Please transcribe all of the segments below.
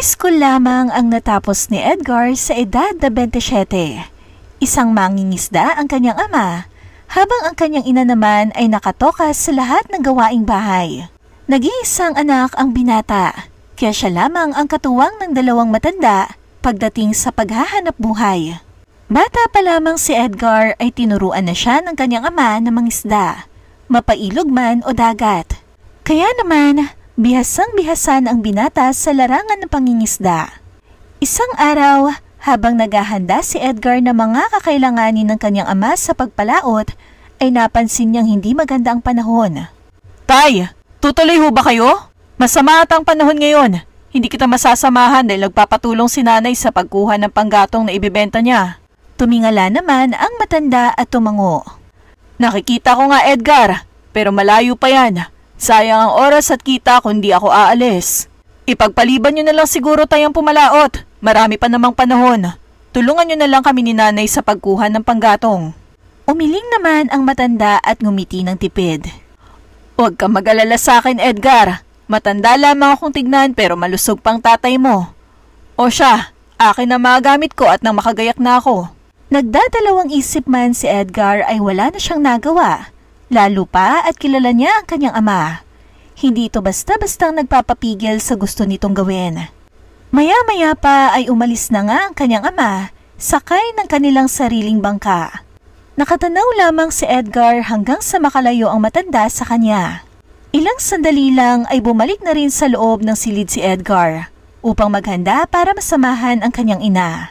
High school lamang ang natapos ni Edgar sa edad na 27. Isang mangingisda ang kanyang ama, habang ang kanyang ina naman ay nakatokas sa lahat ng gawaing bahay. Nag-iisang anak ang binata, kaya siya lamang ang katuwang ng dalawang matanda pagdating sa paghahanap buhay. Bata pa lamang si Edgar ay tinuruan na siya ng kanyang ama na mangisda, mapailog man o dagat. Kaya naman, Bihasang-bihasan ang binata sa larangan ng pangingisda. Isang araw, habang naghahanda si Edgar ng mga kakailanganin ng kanyang ama sa pagpalaot, ay napansin niyang hindi maganda ang panahon. Tay, tutuloy ho ba kayo? Masama at panahon ngayon. Hindi kita masasamahan dahil nagpapatulong si nanay sa pagkuha ng panggatong na ibibenta niya. Tumingala naman ang matanda at tumango. Nakikita ko nga Edgar, pero malayo pa yan. Sayang ang oras at kita kundi ako aalis. Ipagpaliban nyo na lang siguro tayong pumalaot. Marami pa namang panahon. Tulungan nyo na lang kami ni nanay sa pagkuha ng panggatong. Umiling naman ang matanda at ngumiti ng tipid. Huwag kang mag-alala sa akin, Edgar. Matanda lamang akong tignan pero malusog pang tatay mo. O siya, akin na magamit ko at nang makagayak na ako. Nagdadalawang isip man si Edgar ay wala na siyang nagawa Lalo pa at kilala niya ang kanyang ama. Hindi ito basta-bastang nagpapapigil sa gusto nitong gawin. Maya-maya pa ay umalis na nga ang kanyang ama, sakay ng kanilang sariling bangka. Nakatanaw lamang si Edgar hanggang sa makalayo ang matanda sa kanya. Ilang sandali lang ay bumalik na rin sa loob ng silid si Edgar upang maghanda para masamahan ang kanyang ina.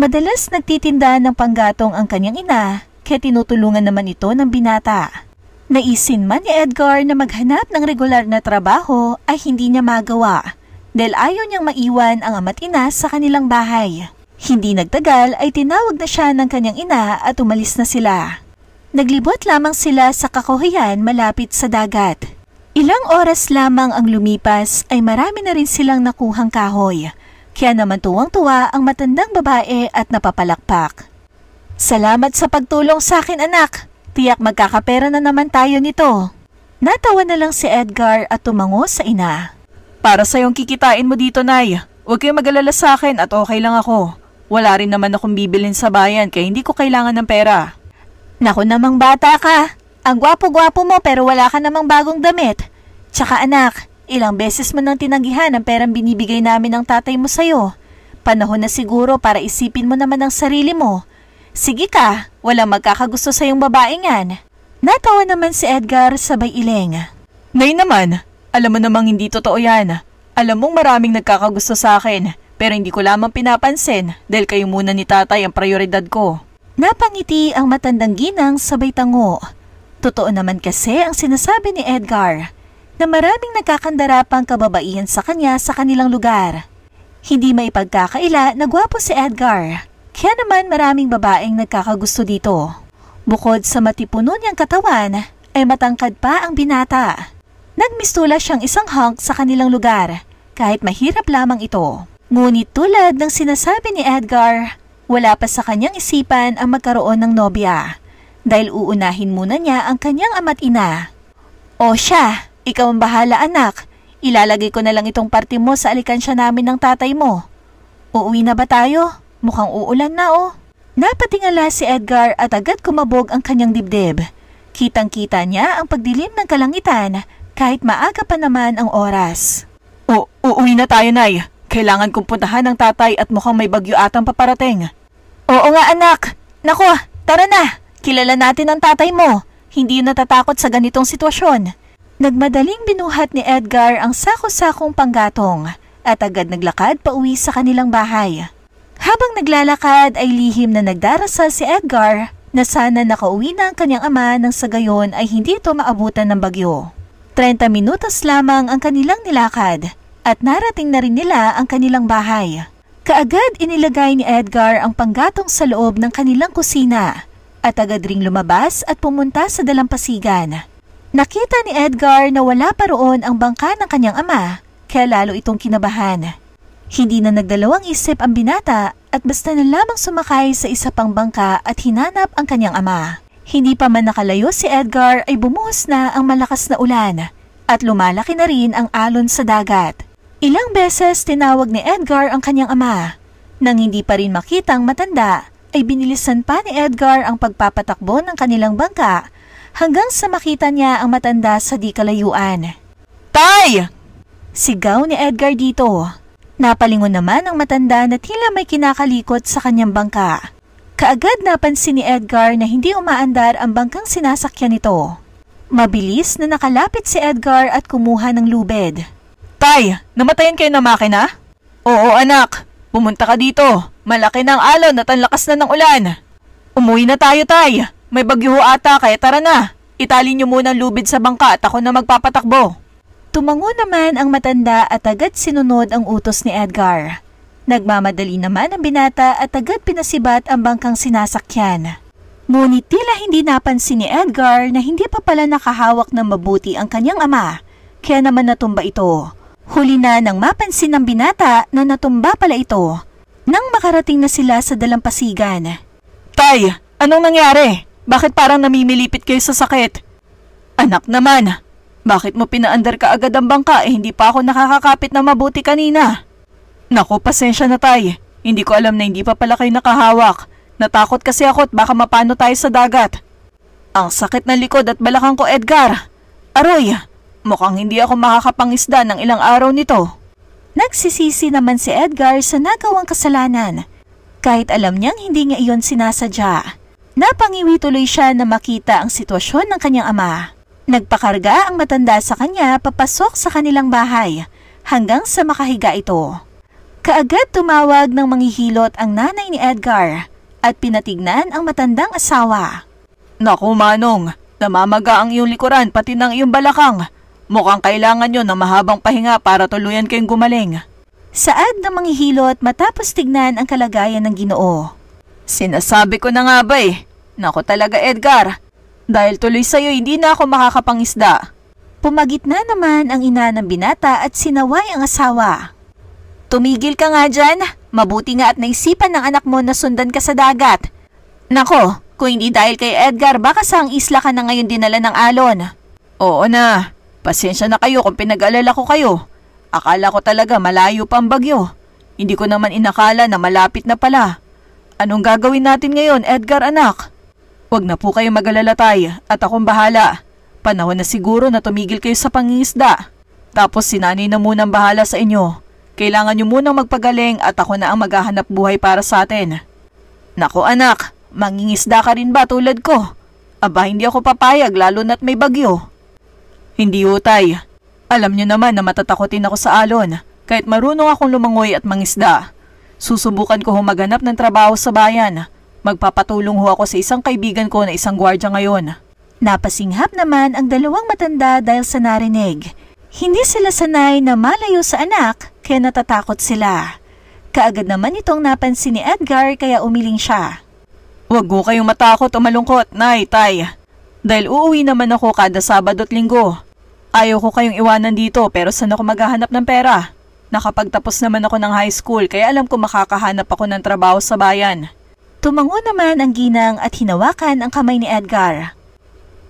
Madalas nagtitinda ng panggatong ang kanyang ina kaya tinutulungan naman ito ng binata. Naisin man ni Edgar na maghanap ng regular na trabaho ay hindi niya magawa dahil ayaw niyang maiwan ang ama't ina sa kanilang bahay. Hindi nagtagal ay tinawag na siya ng kanyang ina at umalis na sila. Naglibot lamang sila sa kakuhayan malapit sa dagat. Ilang oras lamang ang lumipas ay marami na rin silang nakuhang kahoy. Kaya naman tuwang-tuwa ang matandang babae at napapalakpak. Salamat sa pagtulong sa akin anak! Tiyak magkakapera na naman tayo nito. Natawa na lang si Edgar at tumango sa ina. Para sa sa'yong kikitain mo dito, Nay. Huwag kayong magalala sa akin at okay lang ako. Wala rin naman akong bibilin sa bayan kaya hindi ko kailangan ng pera. Nako namang bata ka. Ang gwapo-gwapo mo pero wala ka namang bagong damit. Tsaka anak, ilang beses mo nang tinanggihan ang perang binibigay namin ng tatay mo sa'yo. Panahon na siguro para isipin mo naman ang sarili mo Sige ka, walang magkakagusto sa yung babaeng yan. Natawa naman si Edgar sabay ileng. Nay naman, alam mo namang hindi totoo yan. Alam mong maraming nagkakagusto sa akin, pero hindi ko lamang pinapansin dahil kayo muna ni tatay ang prioridad ko. Napangiti ang matandang ginang sabay tango. Totoo naman kasi ang sinasabi ni Edgar na maraming nagkakandarapang kababaihan sa kanya sa kanilang lugar. Hindi maipagkakaila na gwapo si Edgar kaya naman maraming babaeng nagkakagusto dito. Bukod sa matipuno niyang katawan, ay matangkad pa ang binata. Nagmistula siyang isang hunk sa kanilang lugar, kahit mahirap lamang ito. Ngunit tulad ng sinasabi ni Edgar, wala pa sa kanyang isipan ang magkaroon ng nobya dahil uunahin muna niya ang kanyang ama't ina. O siya, ikaw ang bahala anak. Ilalagay ko na lang itong parte mo sa alikansya namin ng tatay mo. Uuwi na ba tayo? Mukhang uulan na oh. Napatingala si Edgar at agad kumabog ang kanyang dibdib. Kitang-kita niya ang pagdilim ng kalangitan kahit maaga pa naman ang oras. O, uuwi na tayo, Nay. Kailangan kong puntahan ang tatay at mukhang may bagyo atang paparating. Oo nga, anak. Nako, tara na. Kilala natin ang tatay mo. Hindi yun natatakot sa ganitong sitwasyon. Nagmadaling binuhat ni Edgar ang sako-sakong panggatong at agad naglakad pauwi sa kanilang bahay. Habang naglalakad ay lihim na nagdarasal si Edgar na sana nakauwi na ang kanyang ama nang sa gayon ay hindi ito maabutan ng bagyo. 30 minutos lamang ang kanilang nilakad at narating na rin nila ang kanilang bahay. Kaagad inilagay ni Edgar ang panggatong sa loob ng kanilang kusina at agad ring lumabas at pumunta sa dalampasigan. Nakita ni Edgar na wala pa roon ang bangka ng kanyang ama, kaya lalo itong kinabahan. Hindi na nagdalawang isip ang binata at basta na lamang sumakay sa isa pang bangka at hinanap ang kanyang ama. Hindi pa man nakalayo si Edgar ay bumuhos na ang malakas na ulan at lumalaki na rin ang alon sa dagat. Ilang beses tinawag ni Edgar ang kanyang ama. Nang hindi pa rin makitang matanda ay binilisan pa ni Edgar ang pagpapatakbo ng kanilang bangka hanggang sa makita niya ang matanda sa di kalayuan. Tay! Sigaw ni Edgar dito Napalingon naman ang matanda na tila may kinakalikot sa kanyang bangka. Kaagad napansin ni Edgar na hindi umaandar ang bangkang sinasakyan nito. Mabilis na nakalapit si Edgar at kumuha ng lubed. Tay, namatayan kayo ng makina? Oo anak, pumunta ka dito. Malaki na alon at ang lakas na ng ulan. Umuwi na tayo tay. May bagyo ata kaya tara na. Itali niyo muna ang lubid sa bangka at ako na magpapatakbo. Tumango naman ang matanda at agad sinunod ang utos ni Edgar. Nagmamadali naman ang binata at agad pinasibat ang bangkang sinasakyan. Ngunit tila hindi napansin ni Edgar na hindi pa pala nakahawak ng mabuti ang kanyang ama, kaya naman natumba ito. Huli na nang mapansin ng binata na natumba pala ito, nang makarating na sila sa dalampasigan. Tay, anong nangyari? Bakit parang namimilipit kayo sa sakit? Anak naman, bakit mo pinaandar ka agad ang bangka eh hindi pa ako nakakakapit na mabuti kanina? Nako, pasensya na tay. Hindi ko alam na hindi pa pala kayo nakahawak. Natakot kasi ako at baka mapano tayo sa dagat. Ang sakit na likod at balakang ko Edgar. Aroy, mukhang hindi ako makakapangisda ng ilang araw nito. Nagsisisi naman si Edgar sa nagawang kasalanan. Kahit alam niyang hindi niya iyon sinasadya. Napangiwi tuloy siya na makita ang sitwasyon ng kanyang ama. Nagpakarga ang matanda sa kanya papasok sa kanilang bahay hanggang sa makahiga ito. Kaagad tumawag ng manghihilot ang nanay ni Edgar at pinatignan ang matandang asawa. Naku Manong, namamaga ang iyong likuran pati ng iyong balakang. Mukhang kailangan yon ng mahabang pahinga para tuluyan kayong gumaling. Saad na manghihilot matapos tignan ang kalagayan ng ginoo. Sinasabi ko na nga ba eh. Naku talaga Edgar, dahil tuloy sa'yo, hindi na ako makakapangisda. Pumagit na naman ang ina ng binata at sinaway ang asawa. Tumigil ka nga dyan. Mabuti nga at naisipan ng anak mo na sundan ka sa dagat. Nako, kung hindi dahil kay Edgar, baka sa ang isla ka na ngayon dinala ng alon. Oo na, pasensya na kayo kung pinag-alala ko kayo. Akala ko talaga malayo pang bagyo. Hindi ko naman inakala na malapit na pala. Anong gagawin natin ngayon, Edgar anak? Huwag na po kayong mag-alala tay at akong bahala. Panahon na siguro na tumigil kayo sa pangingisda. Tapos si na munang bahala sa inyo. Kailangan nyo munang magpagaling at ako na ang maghahanap buhay para sa atin. Nako anak, mangingisda ka rin ba tulad ko? Aba hindi ako papayag lalo na't may bagyo. Hindi utay. Alam nyo naman na matatakotin ako sa alon kahit marunong akong lumangoy at mangisda. Susubukan ko humaganap ng trabaho sa bayan Magpapatulong ho ako sa isang kaibigan ko na isang gwardya ngayon. Napasinghap naman ang dalawang matanda dahil sa narinig. Hindi sila sanay na malayo sa anak kaya natatakot sila. Kaagad naman itong napansin ni Edgar kaya umiling siya. Huwag ko kayong matakot o malungkot, Nay, Tay. Dahil uuwi naman ako kada Sabado at Linggo. Ayaw ko kayong iwanan dito pero saan ako maghahanap ng pera? Nakapagtapos naman ako ng high school kaya alam ko makakahanap ako ng trabaho sa bayan. Tumango naman ang ginang at hinawakan ang kamay ni Edgar.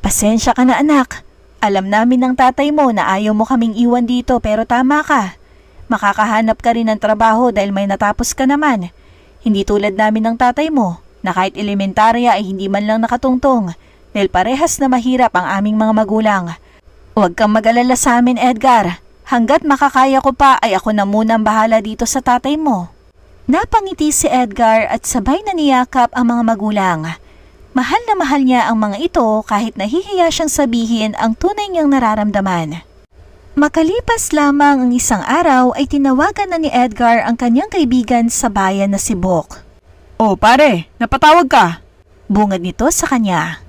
Pasensya ka na anak. Alam namin ng tatay mo na ayaw mo kaming iwan dito pero tama ka. Makakahanap ka rin ng trabaho dahil may natapos ka naman. Hindi tulad namin ng tatay mo na kahit elementarya ay hindi man lang nakatungtong dahil parehas na mahirap ang aming mga magulang. Huwag kang mag-alala sa amin Edgar. Hanggat makakaya ko pa ay ako na munang bahala dito sa tatay mo. Napangiti si Edgar at sabay na niyakap ang mga magulang. Mahal na mahal niya ang mga ito kahit nahihiya siyang sabihin ang tunay niyang nararamdaman. Makalipas lamang ang isang araw ay tinawagan na ni Edgar ang kanyang kaibigan sa bayan na si Bok. Oh pare, napatawag ka. Bungad nito sa kanya.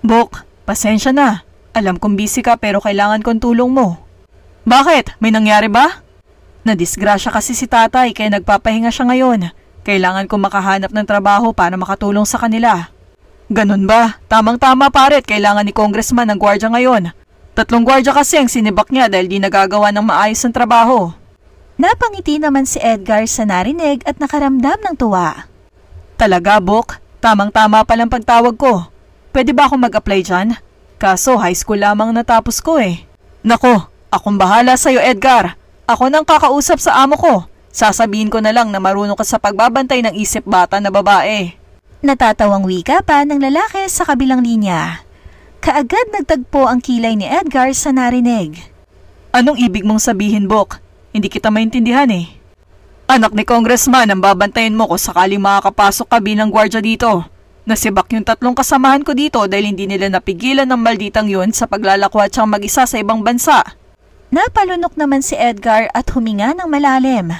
Bok, pasensya na. Alam kong busy ka pero kailangan kong tulong mo. Bakit? May nangyari ba? Nadisgrasya kasi si tatay kaya nagpapahinga siya ngayon. Kailangan kong makahanap ng trabaho para makatulong sa kanila. Ganun ba? Tamang-tama paret, kailangan ni Congressman ng gwardya ngayon. Tatlong gwardya kasi ang sinibak niya dahil di nagagawa ng maayos ang trabaho. Napangiti naman si Edgar sa narinig at nakaramdam ng tuwa. Talaga, Bok? Tamang-tama palang pagtawag ko. Pwede ba akong mag-apply dyan? Kaso high school lamang natapos ko eh. Nako, akong bahala sa'yo Edgar. Ako nang kakausap sa amo ko. Sasabihin ko na lang na marunong ka sa pagbabantay ng isip bata na babae. Natatawang wika pa ng lalaki sa kabilang linya. Kaagad nagtagpo ang kilay ni Edgar sa narinig. Anong ibig mong sabihin, Bok? Hindi kita maintindihan eh. Anak ni Congressman ang babantayan mo ko sakaling makakapasok ka bilang gwardya dito. Nasibak yung tatlong kasamahan ko dito dahil hindi nila napigilan ng malditang yun sa paglalakwat siyang mag-isa sa ibang bansa. Napalunok naman si Edgar at huminga ng malalim.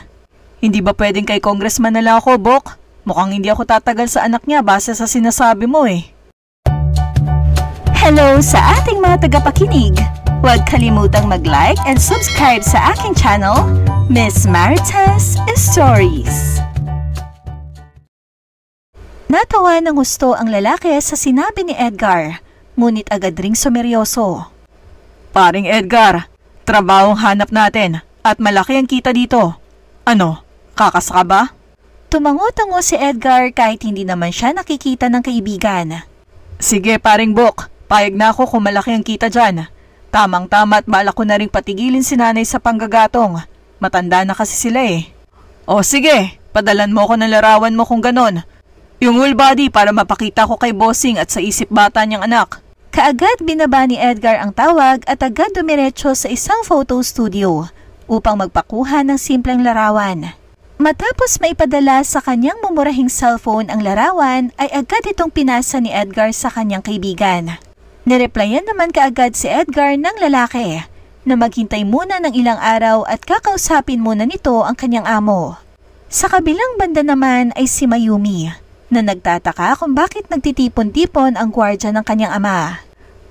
Hindi ba pwedeng kay Congressman na lang ako, Bok? Mukhang hindi ako tatagal sa anak niya base sa sinasabi mo eh. Hello sa ating mga tagapakinig! Huwag kalimutang mag-like and subscribe sa aking channel, Miss Marites Stories. Natawa ng gusto ang lalaki sa sinabi ni Edgar, ngunit agad ring sumeryoso. Paring Edgar, Trabaho hanap natin at malaki ang kita dito. Ano, kakasaka ba? Tumango-tango si Edgar kahit hindi naman siya nakikita ng kaibigan. Sige paring Bok, payag na ako kung malaki ang kita dyan. Tamang-tama at balak ko na rin patigilin si nanay sa panggagatong. Matanda na kasi sila eh. O sige, padalan mo ko ng larawan mo kung ganon. Yung whole body para mapakita ko kay bossing at sa isip bata niyang anak. Kaagad binaba ni Edgar ang tawag at agad dumiretso sa isang photo studio upang magpakuha ng simpleng larawan. Matapos maipadala sa kanyang mumurahing cellphone ang larawan ay agad itong pinasa ni Edgar sa kanyang kaibigan. Nireplyan naman kaagad si Edgar ng lalaki na maghintay muna ng ilang araw at kakausapin muna nito ang kanyang amo. Sa kabilang banda naman ay si Mayumi na nagtataka kung bakit nagtitipon-tipon ang gwardya ng kanyang ama.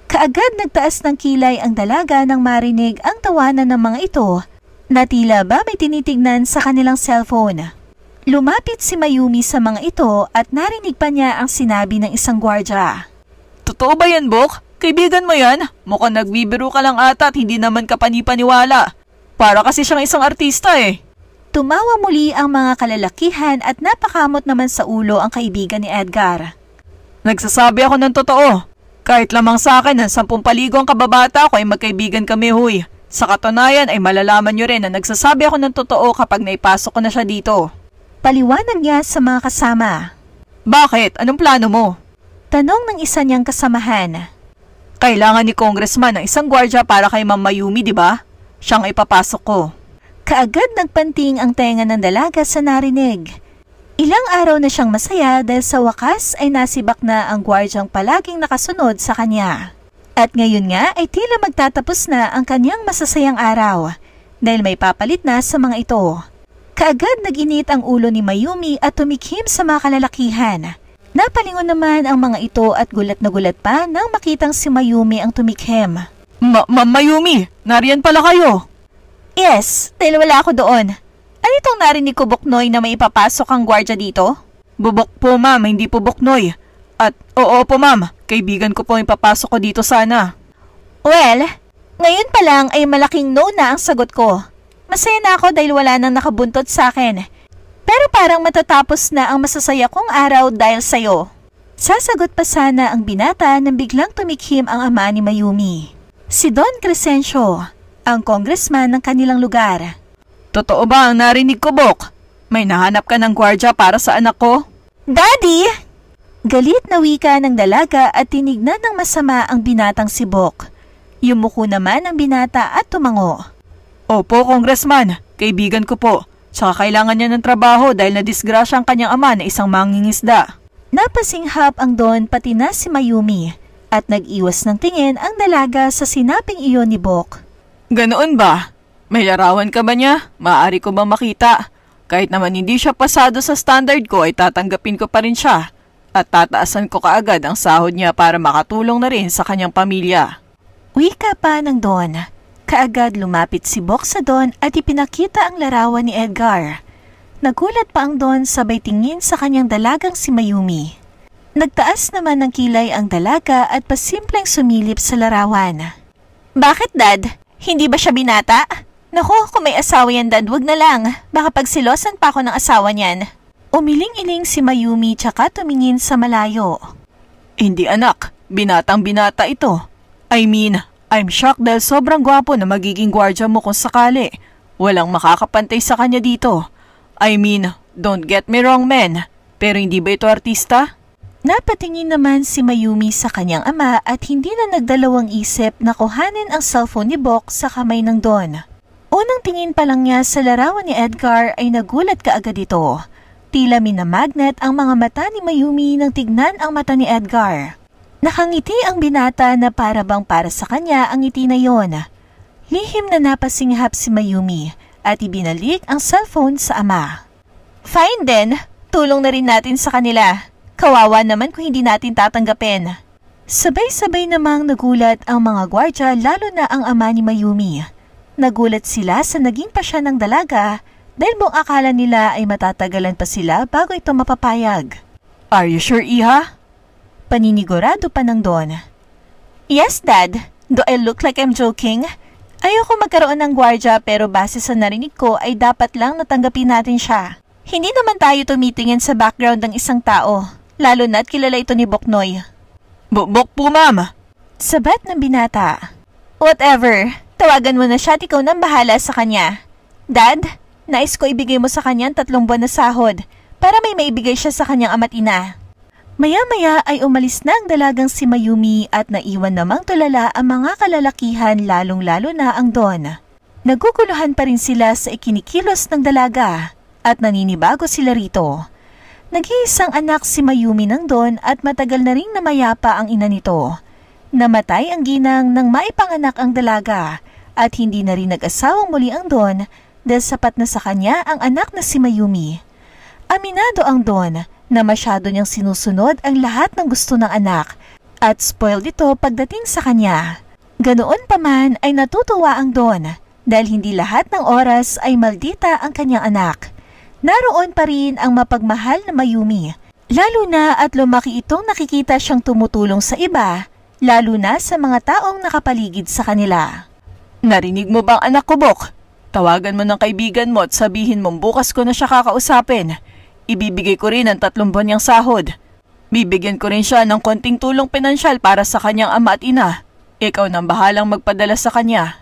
Kaagad nagtaas ng kilay ang dalaga nang marinig ang tawanan ng mga ito na tila ba may tinitignan sa kanilang cellphone. Lumapit si Mayumi sa mga ito at narinig pa niya ang sinabi ng isang gwardya. Totoo ba yan, Bok? Kaibigan mo yan? Mukhang nagbibiro ka lang ata at hindi naman ka panipaniwala. Para kasi siyang isang artista eh. Tumawa muli ang mga kalalakihan at napakamot naman sa ulo ang kaibigan ni Edgar. Nagsasabi ako ng totoo. Kahit lamang sa akin ng sampung paligo ang kababata ko ay magkaibigan kami huy. Sa katunayan ay malalaman nyo rin na nagsasabi ako ng totoo kapag naipasok ko na siya dito. Paliwanag niya sa mga kasama. Bakit? Anong plano mo? Tanong ng isa niyang kasamahan. Kailangan ni Congressman ng isang gwardya para kay Ma'am Mayumi, di ba? Siyang ipapasok ko. Kaagad nagpanting ang tenga ng dalaga sa narinig. Ilang araw na siyang masaya dahil sa wakas ay nasibak na ang gwardyang palaging nakasunod sa kanya. At ngayon nga ay tila magtatapos na ang kanyang masasayang araw dahil may papalit na sa mga ito. Kaagad naginit ang ulo ni Mayumi at tumikim sa mga kalalakihan. Napalingon naman ang mga ito at gulat na gulat pa nang makitang si Mayumi ang tumikim. Ma, Ma Mayumi, nariyan pala kayo! Yes, dahil wala ako doon. Ano itong narinig ko, Buknoy, na may ipapasok ang gwardya dito? Bubok po, ma'am, hindi po Buknoy. At oo po, ma'am, kaibigan ko po ang ipapasok ko dito sana. Well, ngayon pa lang ay malaking no na ang sagot ko. Masaya na ako dahil wala nang nakabuntot sa akin. Pero parang matatapos na ang masasaya kong araw dahil sa'yo. Sasagot pa sana ang binata nang biglang tumikhim ang ama ni Mayumi. Si Don Crescencio, ang kongresman ng kanilang lugar. Totoo ba ang narinig ko, Bok? May nahanap ka ng gwardya para sa anak ko? Daddy! Galit na wika ng dalaga at tinignan ng masama ang binatang si Bok. Yumuko naman ang binata at tumango. Opo, kongresman. Kaibigan ko po. Tsaka kailangan niya ng trabaho dahil nadisgrasya ang kanyang ama na isang mangingisda. Napasinghap ang Don pati na si Mayumi at nag-iwas ng tingin ang dalaga sa sinaping iyon ni Bok. Ganoon ba? May larawan ka ba niya? Maaari ko bang makita? Kahit naman hindi siya pasado sa standard ko ay tatanggapin ko pa rin siya at tataasan ko kaagad ang sahod niya para makatulong na rin sa kanyang pamilya. ka pa ng Don. Kaagad lumapit si Box sa Don at ipinakita ang larawan ni Edgar. Nagulat pa ang Don sabay tingin sa kanyang dalagang si Mayumi. Nagtaas naman ng kilay ang dalaga at pasimpleng sumilip sa larawan. Bakit dad? Hindi ba siya binata? Naku, kung may asawa yan dad, wag na lang. Baka pagsilosan pa ako ng asawa niyan. Umiling-iling si Mayumi tsaka tumingin sa malayo. Hindi anak, binatang binata ito. I mean, I'm shocked dahil sobrang gwapo na magiging gwardya mo kung sakali. Walang makakapantay sa kanya dito. I mean, don't get me wrong men, pero hindi ba ito artista? Napatingin naman si Mayumi sa kanyang ama at hindi na nagdalawang isip na kuhanin ang cellphone ni Bok sa kamay ng Don. Unang tingin pa lang niya sa larawan ni Edgar ay nagulat kaagad ito. Tila minamagnet ang mga mata ni Mayumi nang tignan ang mata ni Edgar. Nakangiti ang binata na para bang para sa kanya ang ngiti na yon. Lihim na napasinghap si Mayumi at ibinalik ang cellphone sa ama. Fine then, tulong na rin natin sa kanila. Kawawa naman kung hindi natin tatanggapin. Sabay-sabay namang nagulat ang mga gwardya lalo na ang ama ni Mayumi. Nagulat sila sa naging pasya ng dalaga dahil buong akala nila ay matatagalan pa sila bago ito mapapayag. Are you sure, Iha? Paninigurado pa ng Don. Yes, Dad. Do I look like I'm joking? Ayoko magkaroon ng gwardya pero base sa narinig ko ay dapat lang natanggapin natin siya. Hindi naman tayo tumitingin sa background ng isang tao lalo na't kilala ito ni Boknoy. Bok po, ma'am. Sabat ng binata. Whatever, tawagan mo na siya at ikaw nang bahala sa kanya. Dad, nais ko ibigay mo sa kanya tatlong buwan na sahod para may maibigay siya sa kanyang ama't ina. Maya-maya ay umalis na ang dalagang si Mayumi at naiwan namang tulala ang mga kalalakihan lalong-lalo na ang Don. Naguguluhan pa rin sila sa ikinikilos ng dalaga at naninibago sila rito. Naghiisang anak si Mayumi ng Don at matagal na rin namayapa ang ina nito. Namatay ang ginang nang maipanganak ang dalaga at hindi na rin nag-asawang muli ang Don dahil sapat na sa kanya ang anak na si Mayumi. Aminado ang Don na masyado niyang sinusunod ang lahat ng gusto ng anak at spoiled ito pagdating sa kanya. Ganoon paman ay natutuwa ang Don dahil hindi lahat ng oras ay maldita ang kanyang anak naroon pa rin ang mapagmahal na Mayumi. Lalo na at lumaki itong nakikita siyang tumutulong sa iba, lalo na sa mga taong nakapaligid sa kanila. Narinig mo bang anak ko, Bok? Tawagan mo ng kaibigan mo at sabihin mong bukas ko na siya kakausapin. Ibibigay ko rin ang tatlong buwan niyang sahod. Bibigyan ko rin siya ng konting tulong pinansyal para sa kanyang ama at ina. Ikaw nang bahalang magpadala sa kanya.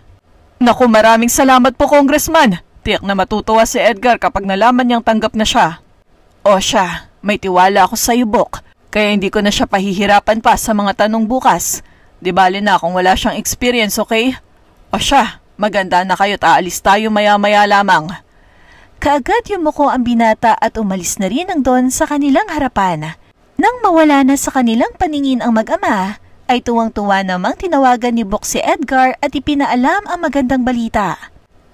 Naku maraming salamat po, Congressman! Tiyak na matutuwa si Edgar kapag nalaman niyang tanggap na siya. O siya, may tiwala ako sa iyo, Bok. Kaya hindi ko na siya pahihirapan pa sa mga tanong bukas. Di bali na kung wala siyang experience, okay? O siya, maganda na kayo't aalis tayo maya-maya lamang. Kaagad yumuko ang binata at umalis na rin ang don sa kanilang harapan. Nang mawala na sa kanilang paningin ang mag-ama, ay tuwang-tuwa namang tinawagan ni Bok si Edgar at ipinaalam ang magandang balita.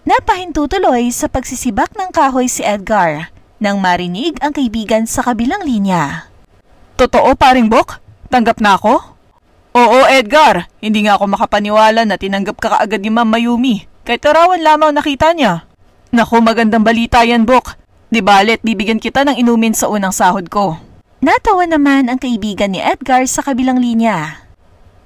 Napahinto tuloy sa pagsisibak ng kahoy si Edgar nang marinig ang kaibigan sa kabilang linya. Totoo paring Bok? Tanggap na ako? Oo Edgar, hindi nga ako makapaniwala na tinanggap ka kaagad ni Ma'am Mayumi. Kahit arawan lamang nakita niya. Naku magandang balita yan Bok. Di balit bibigyan kita ng inumin sa unang sahod ko. Natawa naman ang kaibigan ni Edgar sa kabilang linya.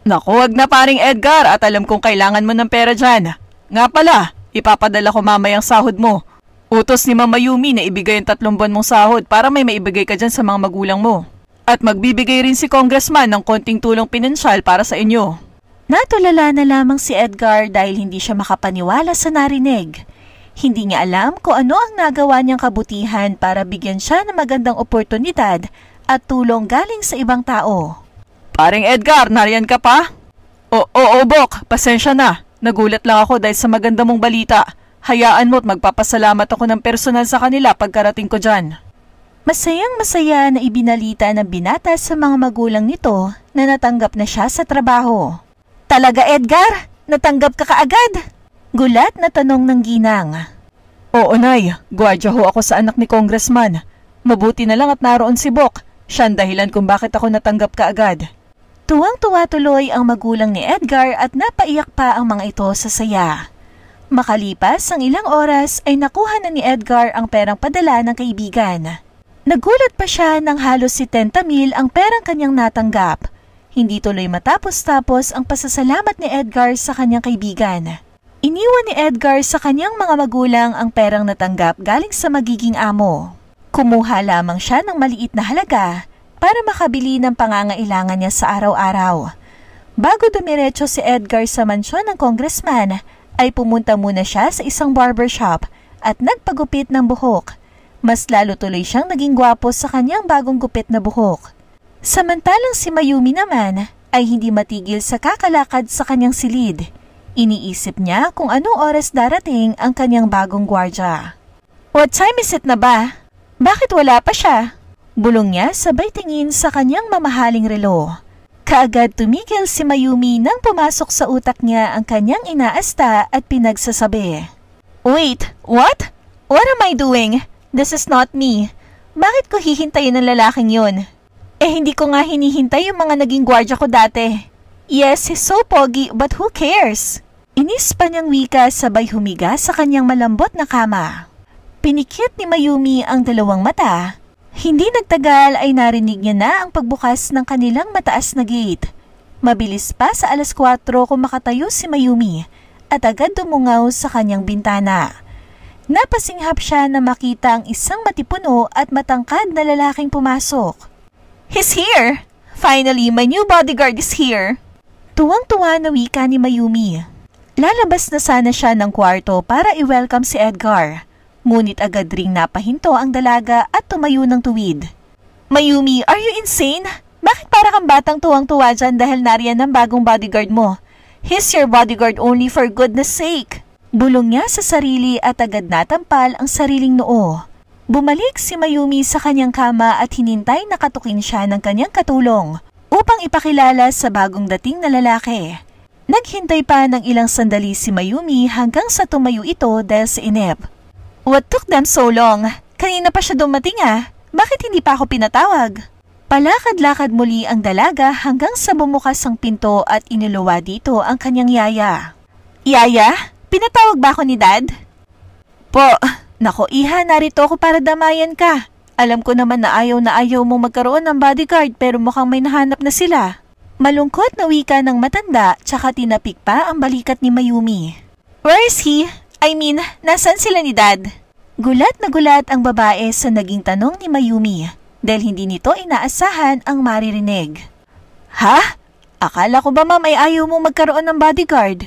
Naku, wag na paring Edgar at alam kong kailangan mo ng pera dyan. Nga pala, Ipapadala ko mamayang sahod mo. Utos ni Mama Yumi na ibigay ang tatlong buwan mong sahod para may maibigay ka dyan sa mga magulang mo. At magbibigay rin si Congressman ng konting tulong pinansyal para sa inyo. Natulala na lamang si Edgar dahil hindi siya makapaniwala sa narinig. Hindi niya alam kung ano ang nagawa niyang kabutihan para bigyan siya ng magandang oportunidad at tulong galing sa ibang tao. Paring Edgar, nariyan ka pa? Oo, oo, Bok, pasensya na. Nagulat lang ako dahil sa maganda mong balita. Hayaan mo't magpapasalamat ako ng personal sa kanila pagkarating ko dyan. Masayang masaya na ibinalita ng binata sa mga magulang nito na natanggap na siya sa trabaho. Talaga Edgar? Natanggap ka kaagad? Gulat na tanong ng ginang. Oo nay, gwadya ho ako sa anak ni congressman. Mabuti na lang at naroon si Bok. Siya ang dahilan kung bakit ako natanggap kaagad. Tuwang-tuwa tuloy ang magulang ni Edgar at napaiyak pa ang mga ito sa saya. Makalipas ang ilang oras ay nakuha na ni Edgar ang perang padala ng kaibigan. Nagulat pa siya ng halos 70 mil ang perang kanyang natanggap. Hindi tuloy matapos-tapos ang pasasalamat ni Edgar sa kanyang kaibigan. Iniwan ni Edgar sa kanyang mga magulang ang perang natanggap galing sa magiging amo. Kumuha lamang siya ng maliit na halaga para makabili ng pangangailangan niya sa araw-araw. Bago dumiretso si Edgar sa mansyon ng congressman, ay pumunta muna siya sa isang barbershop at nagpagupit ng buhok. Mas lalo tuloy siyang naging gwapo sa kanyang bagong gupit na buhok. Samantalang si Mayumi naman ay hindi matigil sa kakalakad sa kanyang silid. Iniisip niya kung anong oras darating ang kanyang bagong gwardya. What time is it na ba? Bakit wala pa siya? Bulong niya sabay tingin sa kanyang mamahaling relo. Kaagad tumigil si Mayumi nang pumasok sa utak niya ang kanyang inaasta at pinagsasabi. Wait, what? What am I doing? This is not me. Bakit ko hihintayin ang lalaking yun? Eh hindi ko nga hinihintay yung mga naging gwardya ko dati. Yes, he's so pogi but who cares? Inis pa niyang wika sabay humiga sa kanyang malambot na kama. Pinikit ni Mayumi ang dalawang mata hindi nagtagal ay narinig niya na ang pagbukas ng kanilang mataas na gate. Mabilis pa sa alas 4 kung makatayo si Mayumi at agad dumungaw sa kanyang bintana. Napasinghap siya na makita ang isang matipuno at matangkad na lalaking pumasok. He's here! Finally, my new bodyguard is here! Tuwang-tuwa na wika ni Mayumi. Lalabas na sana siya ng kwarto para i-welcome si Edgar. Ngunit agad ring napahinto ang dalaga at tumayo ng tuwid. Mayumi, are you insane? Bakit para kang batang tuwang-tuwa dyan dahil nariyan ang bagong bodyguard mo? He's your bodyguard only for goodness sake. Bulong niya sa sarili at agad natampal ang sariling noo. Bumalik si Mayumi sa kanyang kama at hinintay na katukin siya ng kanyang katulong upang ipakilala sa bagong dating na lalaki. Naghintay pa ng ilang sandali si Mayumi hanggang sa tumayo ito dahil sa inep. What took them so long? Kanina pa siya dumating ah. Bakit hindi pa ako pinatawag? Palakad-lakad muli ang dalaga hanggang sa bumukas ang pinto at iniluwa dito ang kanyang yaya. Yaya, pinatawag ba ako ni dad? Po, nako iha, narito ako para damayan ka. Alam ko naman na ayaw na ayaw mong magkaroon ng bodyguard pero mukhang may nahanap na sila. Malungkot na wika ng matanda tsaka tinapik pa ang balikat ni Mayumi. Where is he? I mean, nasan sila ni dad? Gulat na gulat ang babae sa naging tanong ni Mayumi dahil hindi nito inaasahan ang maririnig. Ha? Akala ko ba ma'am ay ayaw mong magkaroon ng bodyguard?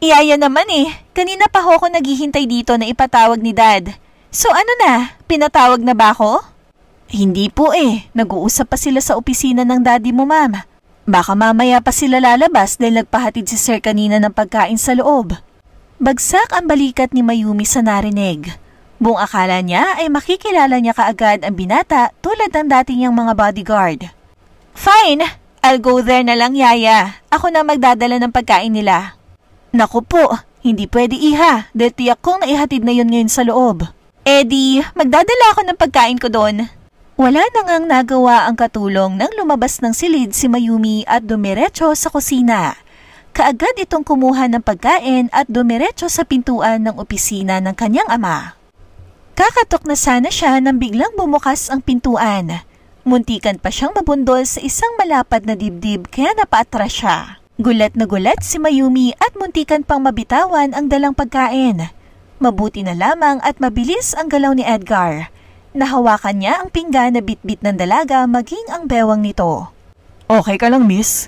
Iyaya naman eh. Kanina pa ako naghihintay dito na ipatawag ni dad. So ano na? Pinatawag na ba ako? Hindi po eh. Nag-uusap pa sila sa opisina ng daddy mo ma'am. Baka mamaya pa sila lalabas dahil nagpahatid si sir kanina ng pagkain sa loob. Bagsak ang balikat ni Mayumi sa narinig. Buong akala niya ay makikilala niya kaagad ang binata tulad ng dati niyang mga bodyguard. Fine! I'll go there na lang, Yaya. Ako na magdadala ng pagkain nila. Naku po, hindi pwede iha dahil tiyak kong naihatid na yun ngayon sa loob. Eddie, magdadala ako ng pagkain ko doon. Wala na ngang nagawa ang katulong nang lumabas ng silid si Mayumi at dumiretso sa kusina. Kaagad itong kumuha ng pagkain at dumiretso sa pintuan ng opisina ng kanyang ama. Kakatok na sana siya nang biglang bumukas ang pintuan. Muntikan pa siyang mabundol sa isang malapad na dibdib kaya napaatras siya. Gulat na gulat si Mayumi at muntikan pang mabitawan ang dalang pagkain. Mabuti na lamang at mabilis ang galaw ni Edgar. Nahawakan niya ang pinggan na bitbit ng dalaga maging ang bewang nito. Okay ka lang, miss?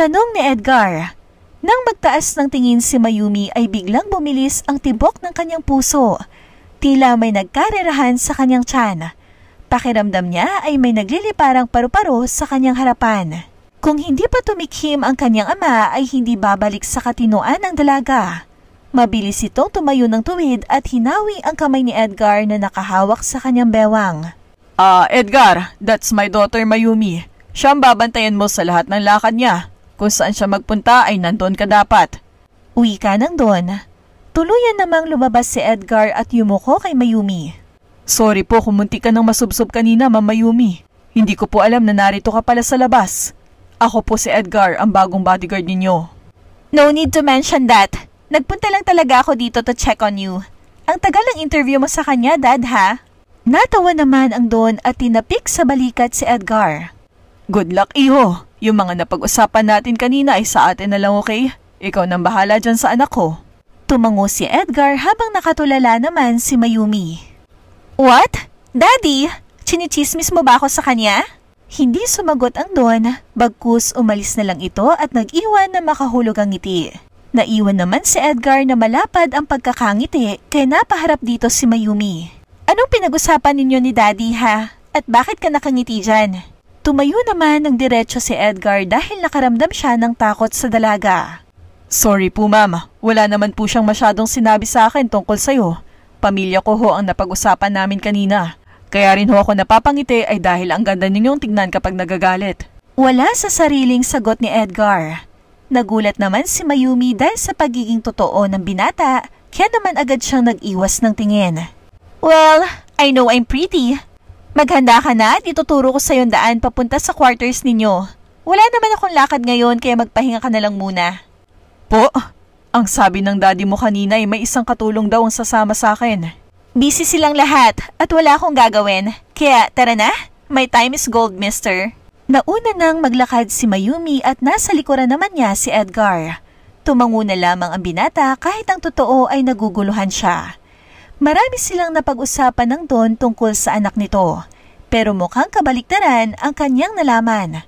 Tanong ni Edgar. Nang magtaas ng tingin si Mayumi ay biglang bumilis ang tibok ng kanyang puso Tila may nagkarerahan sa kanyang tiyan. Pakiramdam niya ay may nagliliparang paru-paro sa kanyang harapan. Kung hindi pa tumikhim ang kanyang ama ay hindi babalik sa katinoan ng dalaga. Mabilis itong tumayo ng tuwid at hinawi ang kamay ni Edgar na nakahawak sa kanyang bewang. Ah, uh, Edgar, that's my daughter Mayumi. Siya ang babantayan mo sa lahat ng lakad niya. Kung saan siya magpunta ay nandun ka dapat. Uwi ka nang doon. Tuluyan namang lumabas si Edgar at yumuko kay Mayumi. Sorry po kung munti ka nang masubsob kanina, Ma'am Mayumi. Hindi ko po alam na narito ka pala sa labas. Ako po si Edgar, ang bagong bodyguard ninyo. No need to mention that. Nagpunta lang talaga ako dito to check on you. Ang tagal ng interview mo sa kanya, Dad, ha? Natawa naman ang Don at tinapik sa balikat si Edgar. Good luck, iho. Yung mga napag-usapan natin kanina ay sa atin na lang, okay? Ikaw nang bahala dyan sa anak ko. Tumango si Edgar habang nakatulala naman si Mayumi. What? Daddy, chinichismis mo ba ako sa kanya? Hindi sumagot ang Don, bagkus umalis na lang ito at nag-iwan na makahulog ang ngiti. Naiwan naman si Edgar na malapad ang pagkakangiti kaya napaharap dito si Mayumi. Anong pinag-usapan ninyo ni Daddy ha? At bakit ka nakangiti dyan? Tumayo naman ng diretso si Edgar dahil nakaramdam siya ng takot sa dalaga. Sorry po ma'am, wala naman po siyang masyadong sinabi sa akin tungkol sa'yo. Pamilya ko ho ang napag-usapan namin kanina. Kaya rin ho ako napapangiti ay dahil ang ganda ninyong tignan kapag nagagalit. Wala sa sariling sagot ni Edgar. Nagulat naman si Mayumi dahil sa pagiging totoo ng binata, kaya naman agad siyang nag-iwas ng tingin. Well, I know I'm pretty. Maghanda ka na at ituturo ko sa'yo daan papunta sa quarters ninyo. Wala naman akong lakad ngayon kaya magpahinga ka na lang muna po? Ang sabi ng daddy mo kanina ay may isang katulong daw ang sasama sa akin. Busy silang lahat at wala akong gagawin. Kaya tara na, my time is gold mister. Nauna nang maglakad si Mayumi at nasa likuran naman niya si Edgar. Tumango na lamang ang binata kahit ang totoo ay naguguluhan siya. Marami silang napag-usapan ng Don tungkol sa anak nito. Pero mukhang kabaliktaran ang kanyang nalaman.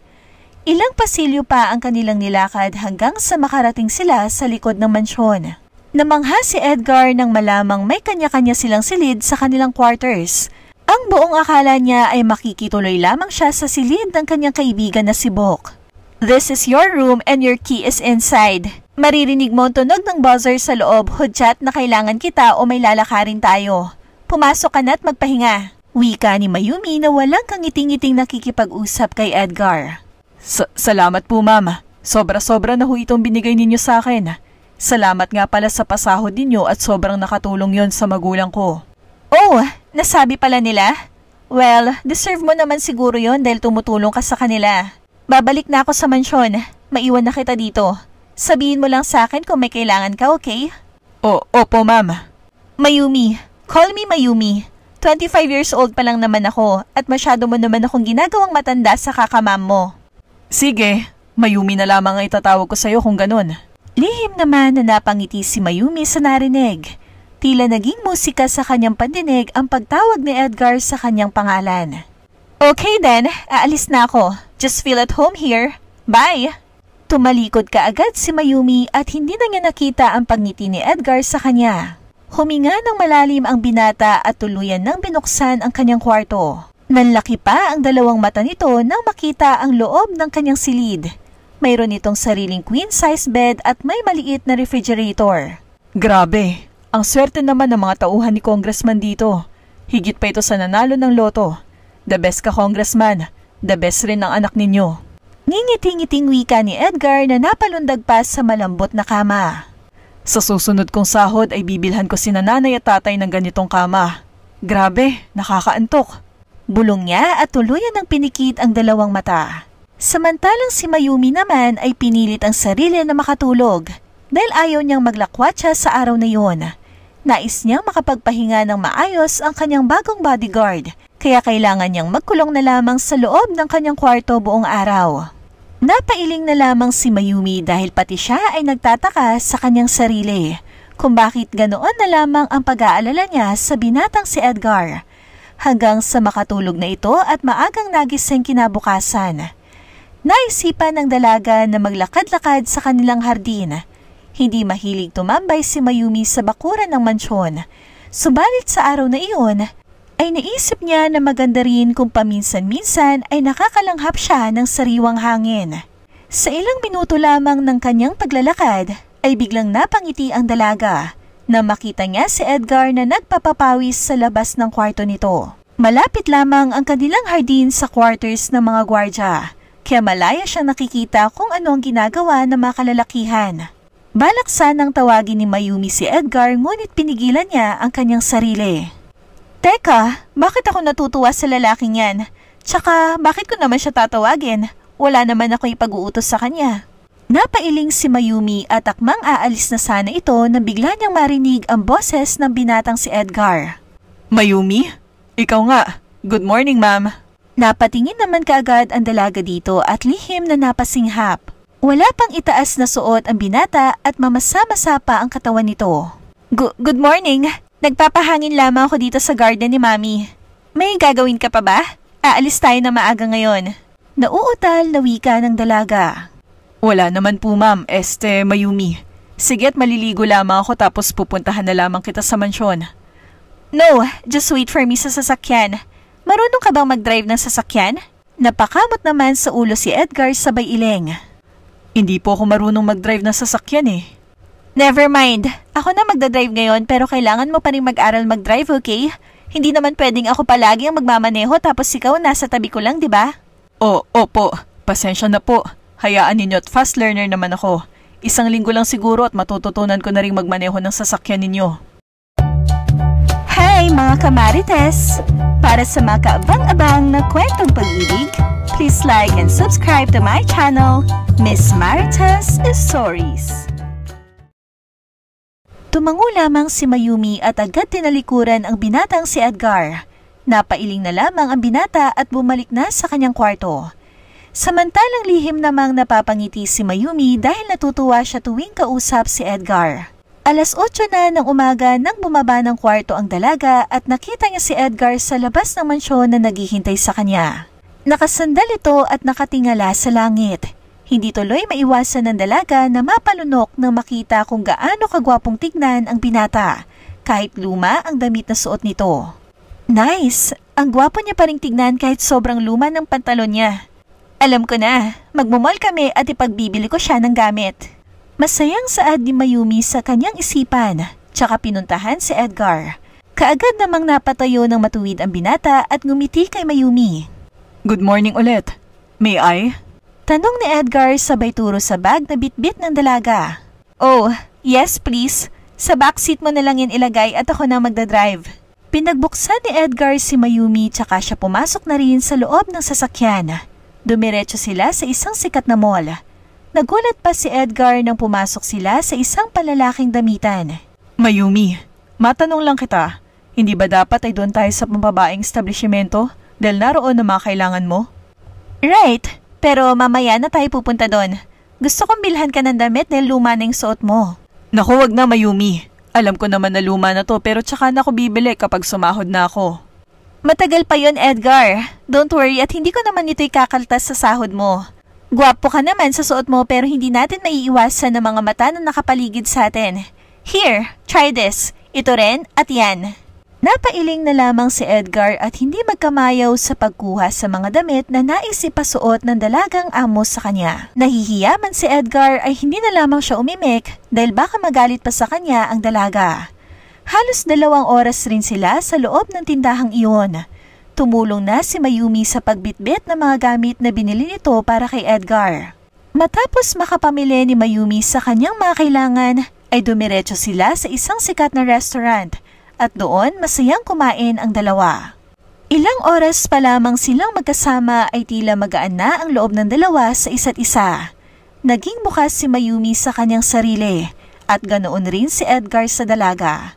Ilang pasilyo pa ang kanilang nilakad hanggang sa makarating sila sa likod ng mansyon. Namangha si Edgar nang malamang may kanya-kanya silang silid sa kanilang quarters. Ang buong akala niya ay makikituloy lamang siya sa silid ng kanyang kaibigan na si Bok. This is your room and your key is inside. Maririnig mo ang tunog ng buzzer sa loob, hudyat na kailangan kita o may lalakarin tayo. Pumasok ka na at magpahinga. Wika ni Mayumi na walang kangiting-ngiting nakikipag-usap kay Edgar. Sa- salamat po Mama. Sobra-sobra na ho itong binigay ninyo sa akin. Ah. Salamat nga pala sa pasahod ninyo at sobrang nakatulong yon sa magulang ko. Oh, nasabi pala nila? Well, deserve mo naman siguro yon dahil tumutulong ka sa kanila. Babalik na ako sa mansyon. Maiwan na kita dito. Sabihin mo lang sa akin kung may kailangan ka, okay? O, opo Mama. Mayumi. Call me Mayumi. 25 years old pa lang naman ako at masyado mo naman akong ginagawang matanda sa kakamam mo. Sige, Mayumi na lamang ang itatawag ko sa'yo kung ganun. Lihim naman na napangiti si Mayumi sa narinig. Tila naging musika sa kanyang pandinig ang pagtawag ni Edgar sa kanyang pangalan. Okay then, aalis na ako. Just feel at home here. Bye! Tumalikod ka agad si Mayumi at hindi na niya nakita ang pagngiti ni Edgar sa kanya. Huminga ng malalim ang binata at tuluyan nang binuksan ang kanyang kwarto. Nanlaki pa ang dalawang mata nito nang makita ang loob ng kanyang silid. Mayroon itong sariling queen-size bed at may maliit na refrigerator. Grabe! Ang swerte naman ng mga tauhan ni congressman dito. Higit pa ito sa nanalo ng loto. The best ka congressman, the best rin ang anak ninyo. Ngingiting-ngiting wika ni Edgar na napalundag pa sa malambot na kama. Sa susunod kong sahod ay bibilhan ko si nanay at tatay ng ganitong kama. Grabe, nakakaantok. Bulong niya at tuluyan ng pinikit ang dalawang mata. Samantalang si Mayumi naman ay pinilit ang sarili na makatulog dahil ayaw niyang maglakwatsa sa araw na yun. Nais niyang makapagpahinga ng maayos ang kanyang bagong bodyguard kaya kailangan niyang magkulong na lamang sa loob ng kanyang kwarto buong araw. Napailing na lamang si Mayumi dahil pati siya ay nagtataka sa kanyang sarili kung bakit ganoon na lamang ang pag-aalala niya sa binatang si Edgar hanggang sa makatulog na ito at maagang nagising kinabukasan. Naisipan ng dalaga na maglakad-lakad sa kanilang hardin. Hindi mahilig tumambay si Mayumi sa bakuran ng mansyon. Subalit sa araw na iyon, ay naisip niya na maganda rin kung paminsan-minsan ay nakakalanghap siya ng sariwang hangin. Sa ilang minuto lamang ng kanyang paglalakad, ay biglang napangiti ang dalaga na makita niya si Edgar na nagpapapawis sa labas ng kwarto nito. Malapit lamang ang kanilang hardin sa quarters ng mga gwardya, kaya malaya siya nakikita kung ano ang ginagawa ng mga kalalakihan. Balak sanang tawagin ni Mayumi si Edgar ngunit pinigilan niya ang kanyang sarili. Teka, bakit ako natutuwa sa lalaking yan? Tsaka bakit ko naman siya tatawagin? Wala naman ako ipag-uutos sa kanya. Napailing si Mayumi at akmang aalis na sana ito nang bigla niyang marinig ang boses ng binatang si Edgar. Mayumi? Ikaw nga. Good morning, ma'am. Napatingin naman kaagad ang dalaga dito at lihim na napasinghap. Wala pang itaas na suot ang binata at mamasa-masa pa ang katawan nito. Gu- good morning. Nagpapahangin lamang ako dito sa garden ni Mami. May gagawin ka pa ba? Aalis tayo na maaga ngayon. Nauutal na wika ng dalaga. Wala naman po ma'am, este Mayumi. Sige at maliligo lamang ako tapos pupuntahan na lamang kita sa mansyon. No, just wait for me sa sasakyan. Marunong ka bang mag-drive ng sasakyan? Napakamot naman sa ulo si Edgar sabay ileng. Hindi po ako marunong mag-drive ng sasakyan eh. Never mind. Ako na magda-drive ngayon pero kailangan mo pa rin mag-aral mag-drive, okay? Hindi naman pwedeng ako palagi ang magmamaneho tapos ikaw nasa tabi ko lang, di ba? Oo, opo. Pasensya na po. Hayaan ninyo at fast learner naman ako. Isang linggo lang siguro at matututunan ko na rin magmaneho ng sasakyan ninyo. Hey mga kamarites! Para sa makaabang-abang na kwentong pag-ibig, please like and subscribe to my channel, Miss Marites Stories. Tumango lamang si Mayumi at agad tinalikuran ang binatang si Edgar. Napailing na lamang ang binata at bumalik na sa kanyang kwarto. Samantalang lihim namang napapangiti si Mayumi dahil natutuwa siya tuwing kausap si Edgar. Alas 8 na ng umaga nang bumaba ng kwarto ang dalaga at nakita niya si Edgar sa labas ng mansyon na naghihintay sa kanya. Nakasandal ito at nakatingala sa langit. Hindi tuloy maiwasan ng dalaga na mapalunok nang makita kung gaano kagwapong tignan ang binata, kahit luma ang damit na suot nito. Nice! Ang gwapo niya pa ring tignan kahit sobrang luma ng pantalon niya. Alam ko na, magmumol kami at ipagbibili ko siya ng gamit. Masayang saad ni Mayumi sa kanyang isipan, tsaka pinuntahan si Edgar. Kaagad namang napatayo ng matuwid ang binata at ngumiti kay Mayumi. Good morning ulit. May I? Tanong ni Edgar sabay turo sa bag na bitbit ng dalaga. Oh, yes please. Sa backseat mo na lang yan ilagay at ako na magdadrive. Pinagbuksan ni Edgar si Mayumi tsaka siya pumasok na rin sa loob ng sasakyan. Dumiretso sila sa isang sikat na mall. Nagulat pa si Edgar nang pumasok sila sa isang palalaking damitan. Mayumi, matanong lang kita, hindi ba dapat ay doon tayo sa pambabaeng establishmento dahil naroon ang mga kailangan mo? Right, pero mamaya na tayo pupunta doon. Gusto kong bilhan ka ng damit dahil luma na suot mo. Naku, wag na Mayumi. Alam ko naman na luma na to pero tsaka na ako bibili kapag sumahod na ako. Matagal pa yon Edgar. Don't worry at hindi ko naman ito'y kakaltas sa sahod mo. Gwapo ka naman sa suot mo pero hindi natin maiiwasan ng mga mata na nakapaligid sa atin. Here, try this. Ito rin at yan. Napailing na lamang si Edgar at hindi magkamayaw sa pagkuha sa mga damit na naisipasuot ng dalagang amo sa kanya. Nahihiyaman si Edgar ay hindi na lamang siya umimik dahil baka magalit pa sa kanya ang dalaga. Halos dalawang oras rin sila sa loob ng tindahang iyon. Tumulong na si Mayumi sa pagbitbit ng mga gamit na binili nito para kay Edgar. Matapos makapamili ni Mayumi sa kanyang mga kailangan, ay dumiretso sila sa isang sikat na restaurant at doon masayang kumain ang dalawa. Ilang oras pa lamang silang magkasama ay tila magaan na ang loob ng dalawa sa isa't isa. Naging bukas si Mayumi sa kanyang sarili at ganoon rin si Edgar sa dalaga.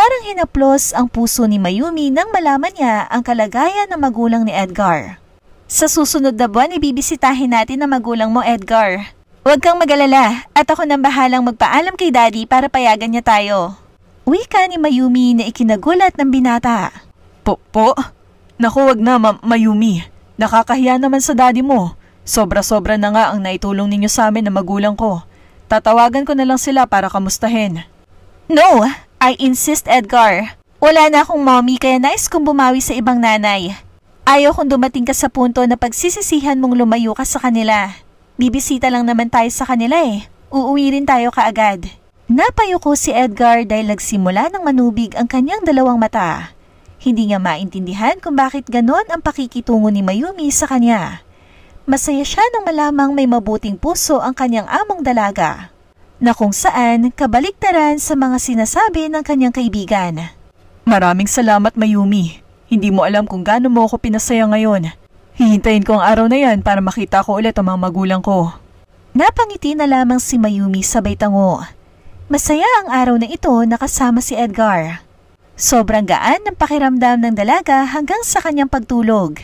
Parang hinaplos ang puso ni Mayumi nang malaman niya ang kalagayan ng magulang ni Edgar. Sa susunod na buwan, ibibisitahin natin ang magulang mo, Edgar. Huwag kang magalala at ako nang bahalang magpaalam kay Daddy para payagan niya tayo. ka ni Mayumi na ikinagulat ng binata. Po, po? Naku, wag na, Ma Mayumi. Nakakahiya naman sa daddy mo. Sobra-sobra na nga ang naitulong ninyo sa amin na magulang ko. Tatawagan ko na lang sila para kamustahin. No! I insist, Edgar. Wala na akong mommy kaya nais kong bumawi sa ibang nanay. Ayaw kong dumating ka sa punto na pagsisisihan mong lumayo ka sa kanila. Bibisita lang naman tayo sa kanila eh. Uuwi rin tayo kaagad. Napayo si Edgar dahil nagsimula ng manubig ang kanyang dalawang mata. Hindi niya maintindihan kung bakit ganon ang pakikitungo ni Mayumi sa kanya. Masaya siya nang malamang may mabuting puso ang kanyang among dalaga na kung saan kabaliktaran sa mga sinasabi ng kanyang kaibigan. Maraming salamat Mayumi. Hindi mo alam kung gaano mo ako pinasaya ngayon. Hihintayin ko ang araw na yan para makita ko ulit ang mga magulang ko. Napangiti na lamang si Mayumi sabay tango. Masaya ang araw na ito nakasama si Edgar. Sobrang gaan ng pakiramdam ng dalaga hanggang sa kanyang pagtulog.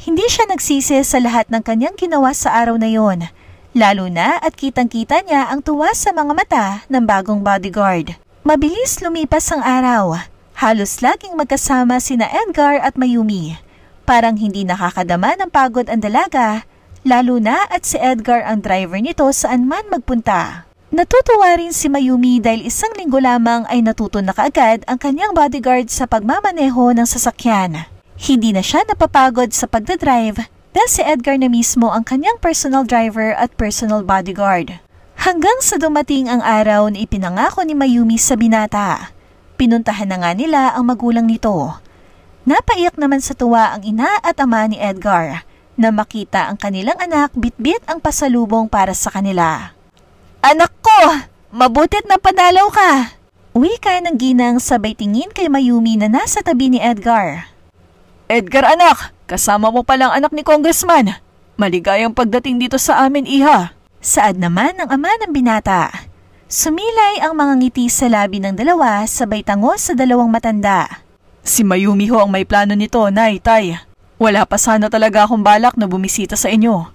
Hindi siya nagsisi sa lahat ng kanyang ginawa sa araw na yon Lalo na at kitang-kita niya ang tuwa sa mga mata ng bagong bodyguard. Mabilis lumipas ang araw. Halos laging magkasama sina Edgar at Mayumi. Parang hindi nakakadama ng pagod ang dalaga, lalo na at si Edgar ang driver nito saan man magpunta. Natutuwa rin si Mayumi dahil isang linggo lamang ay natuto na kaagad ang kanyang bodyguard sa pagmamaneho ng sasakyan. Hindi na siya napapagod sa pagdadrive dahil si Edgar na mismo ang kanyang personal driver at personal bodyguard. Hanggang sa dumating ang araw na ipinangako ni Mayumi sa binata. Pinuntahan na nga nila ang magulang nito. Napaiyak naman sa tuwa ang ina at ama ni Edgar na makita ang kanilang anak bitbit ang pasalubong para sa kanila. Anak ko! Mabutit na padalaw ka! Uwi ka ng ginang sabay tingin kay Mayumi na nasa tabi ni Edgar. Edgar anak, kasama mo palang anak ni Congressman. Maligayang pagdating dito sa amin, iha. Saad naman ang ama ng binata. Sumilay ang mga ngiti sa labi ng dalawa sabay tango sa dalawang matanda. Si Mayumi ho ang may plano nito, nay, tay. Wala pa sana talaga akong balak na bumisita sa inyo.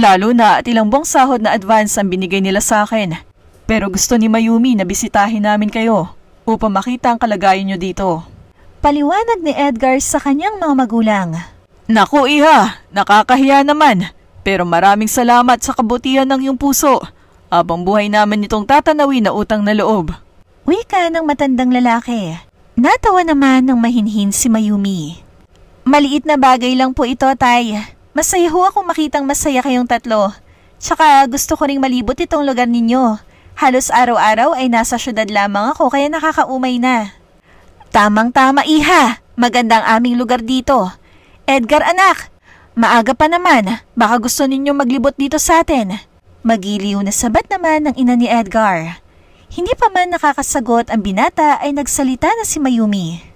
Lalo na at ilang buwang sahod na advance ang binigay nila sa akin. Pero gusto ni Mayumi na bisitahin namin kayo upang makita ang kalagayan nyo dito. Paliwanag ni Edgar sa kanyang mga magulang. Naku iha, nakakahiya naman. Pero maraming salamat sa kabutihan ng iyong puso. Abang buhay naman itong tatanawin na utang na loob. Wika ng matandang lalaki. Natawa naman ng mahinhin si Mayumi. Maliit na bagay lang po ito, Tay. Masaya ho akong makitang masaya kayong tatlo. Tsaka gusto ko ring malibot itong lugar ninyo. Halos araw-araw ay nasa syudad lamang ako kaya nakakaumay na. Tamang-tama, iha. Magandang aming lugar dito. Edgar, anak, maaga pa naman. Baka gusto ninyong maglibot dito sa atin. Magiliw na sabat naman ng ina ni Edgar. Hindi pa man nakakasagot ang binata ay nagsalita na si Mayumi.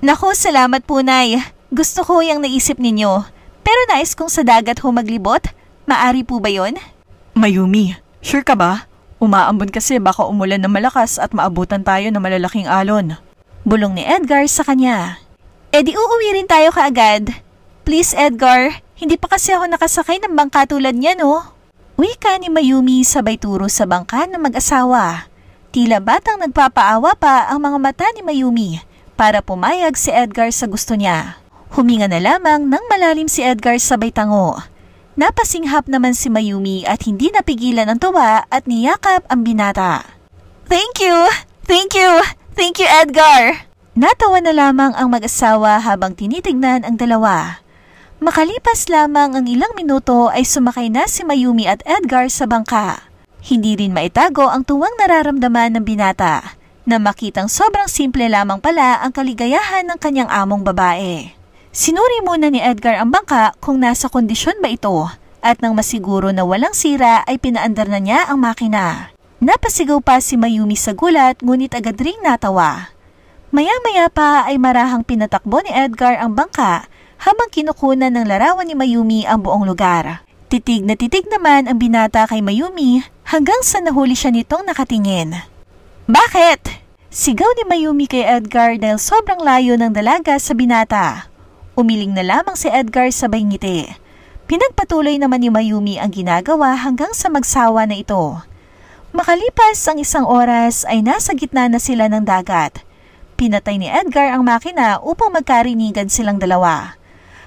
Nako, salamat po, Nay. Gusto ko yung naisip ninyo. Pero nais kong sa dagat ho maglibot. Maari po ba yon? Mayumi, sure ka ba? Umaambon kasi baka umulan ng malakas at maabutan tayo ng malalaking alon. Bulong ni Edgar sa kanya. E di uuwi rin tayo kaagad. Please Edgar, hindi pa kasi ako nakasakay ng bangka tulad niya no. Wika ni Mayumi sabay turo sa bangka ng mag-asawa. Tila batang nagpapaawa pa ang mga mata ni Mayumi para pumayag si Edgar sa gusto niya. Huminga na lamang nang malalim si Edgar sabay tango. Napasinghap naman si Mayumi at hindi napigilan ang tuwa at niyakap ang binata. Thank you! Thank you! Thank you, Edgar! Natawa na lamang ang mag-asawa habang tinitignan ang dalawa. Makalipas lamang ang ilang minuto ay sumakay na si Mayumi at Edgar sa bangka. Hindi rin maitago ang tuwang nararamdaman ng binata na makitang sobrang simple lamang pala ang kaligayahan ng kanyang among babae. Sinuri muna ni Edgar ang bangka kung nasa kondisyon ba ito at nang masiguro na walang sira ay pinaandar na niya ang makina. Napasigaw pa si Mayumi sa gulat ngunit agad ring natawa. Maya-maya pa ay marahang pinatakbo ni Edgar ang bangka habang kinukunan ng larawan ni Mayumi ang buong lugar. Titig na titig naman ang binata kay Mayumi hanggang sa nahuli siya nitong nakatingin. Bakit? Sigaw ni Mayumi kay Edgar dahil sobrang layo ng dalaga sa binata. Umiling na lamang si Edgar sabay ngiti. Pinagpatuloy naman ni Mayumi ang ginagawa hanggang sa magsawa na ito. Makalipas ang isang oras ay nasa gitna na sila ng dagat. Pinatay ni Edgar ang makina upang magkarinigan silang dalawa.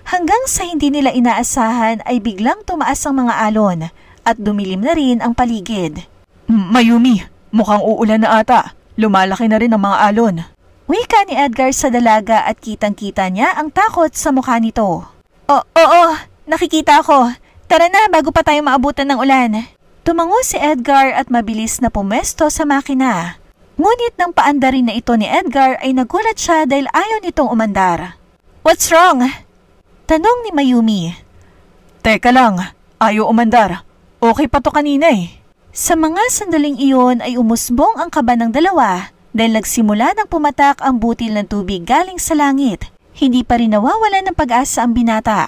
Hanggang sa hindi nila inaasahan ay biglang tumaas ang mga alon at dumilim na rin ang paligid. Mayumi, mukhang uulan na ata. Lumalaki na rin ang mga alon. Wika ni Edgar sa dalaga at kitang-kita niya ang takot sa mukha nito. O, oo, nakikita ko. Tara na bago pa tayo maabutan ng ulan. Tumango si Edgar at mabilis na pumesto sa makina. Ngunit nang paandarin na ito ni Edgar ay nagulat siya dahil ayaw nitong umandar. What's wrong? Tanong ni Mayumi. Teka lang, ayaw umandar. Okay pa to kanina eh. Sa mga sandaling iyon ay umusbong ang kaba ng dalawa dahil nagsimula nang pumatak ang butil ng tubig galing sa langit. Hindi pa rin nawawala ng pag-asa ang binata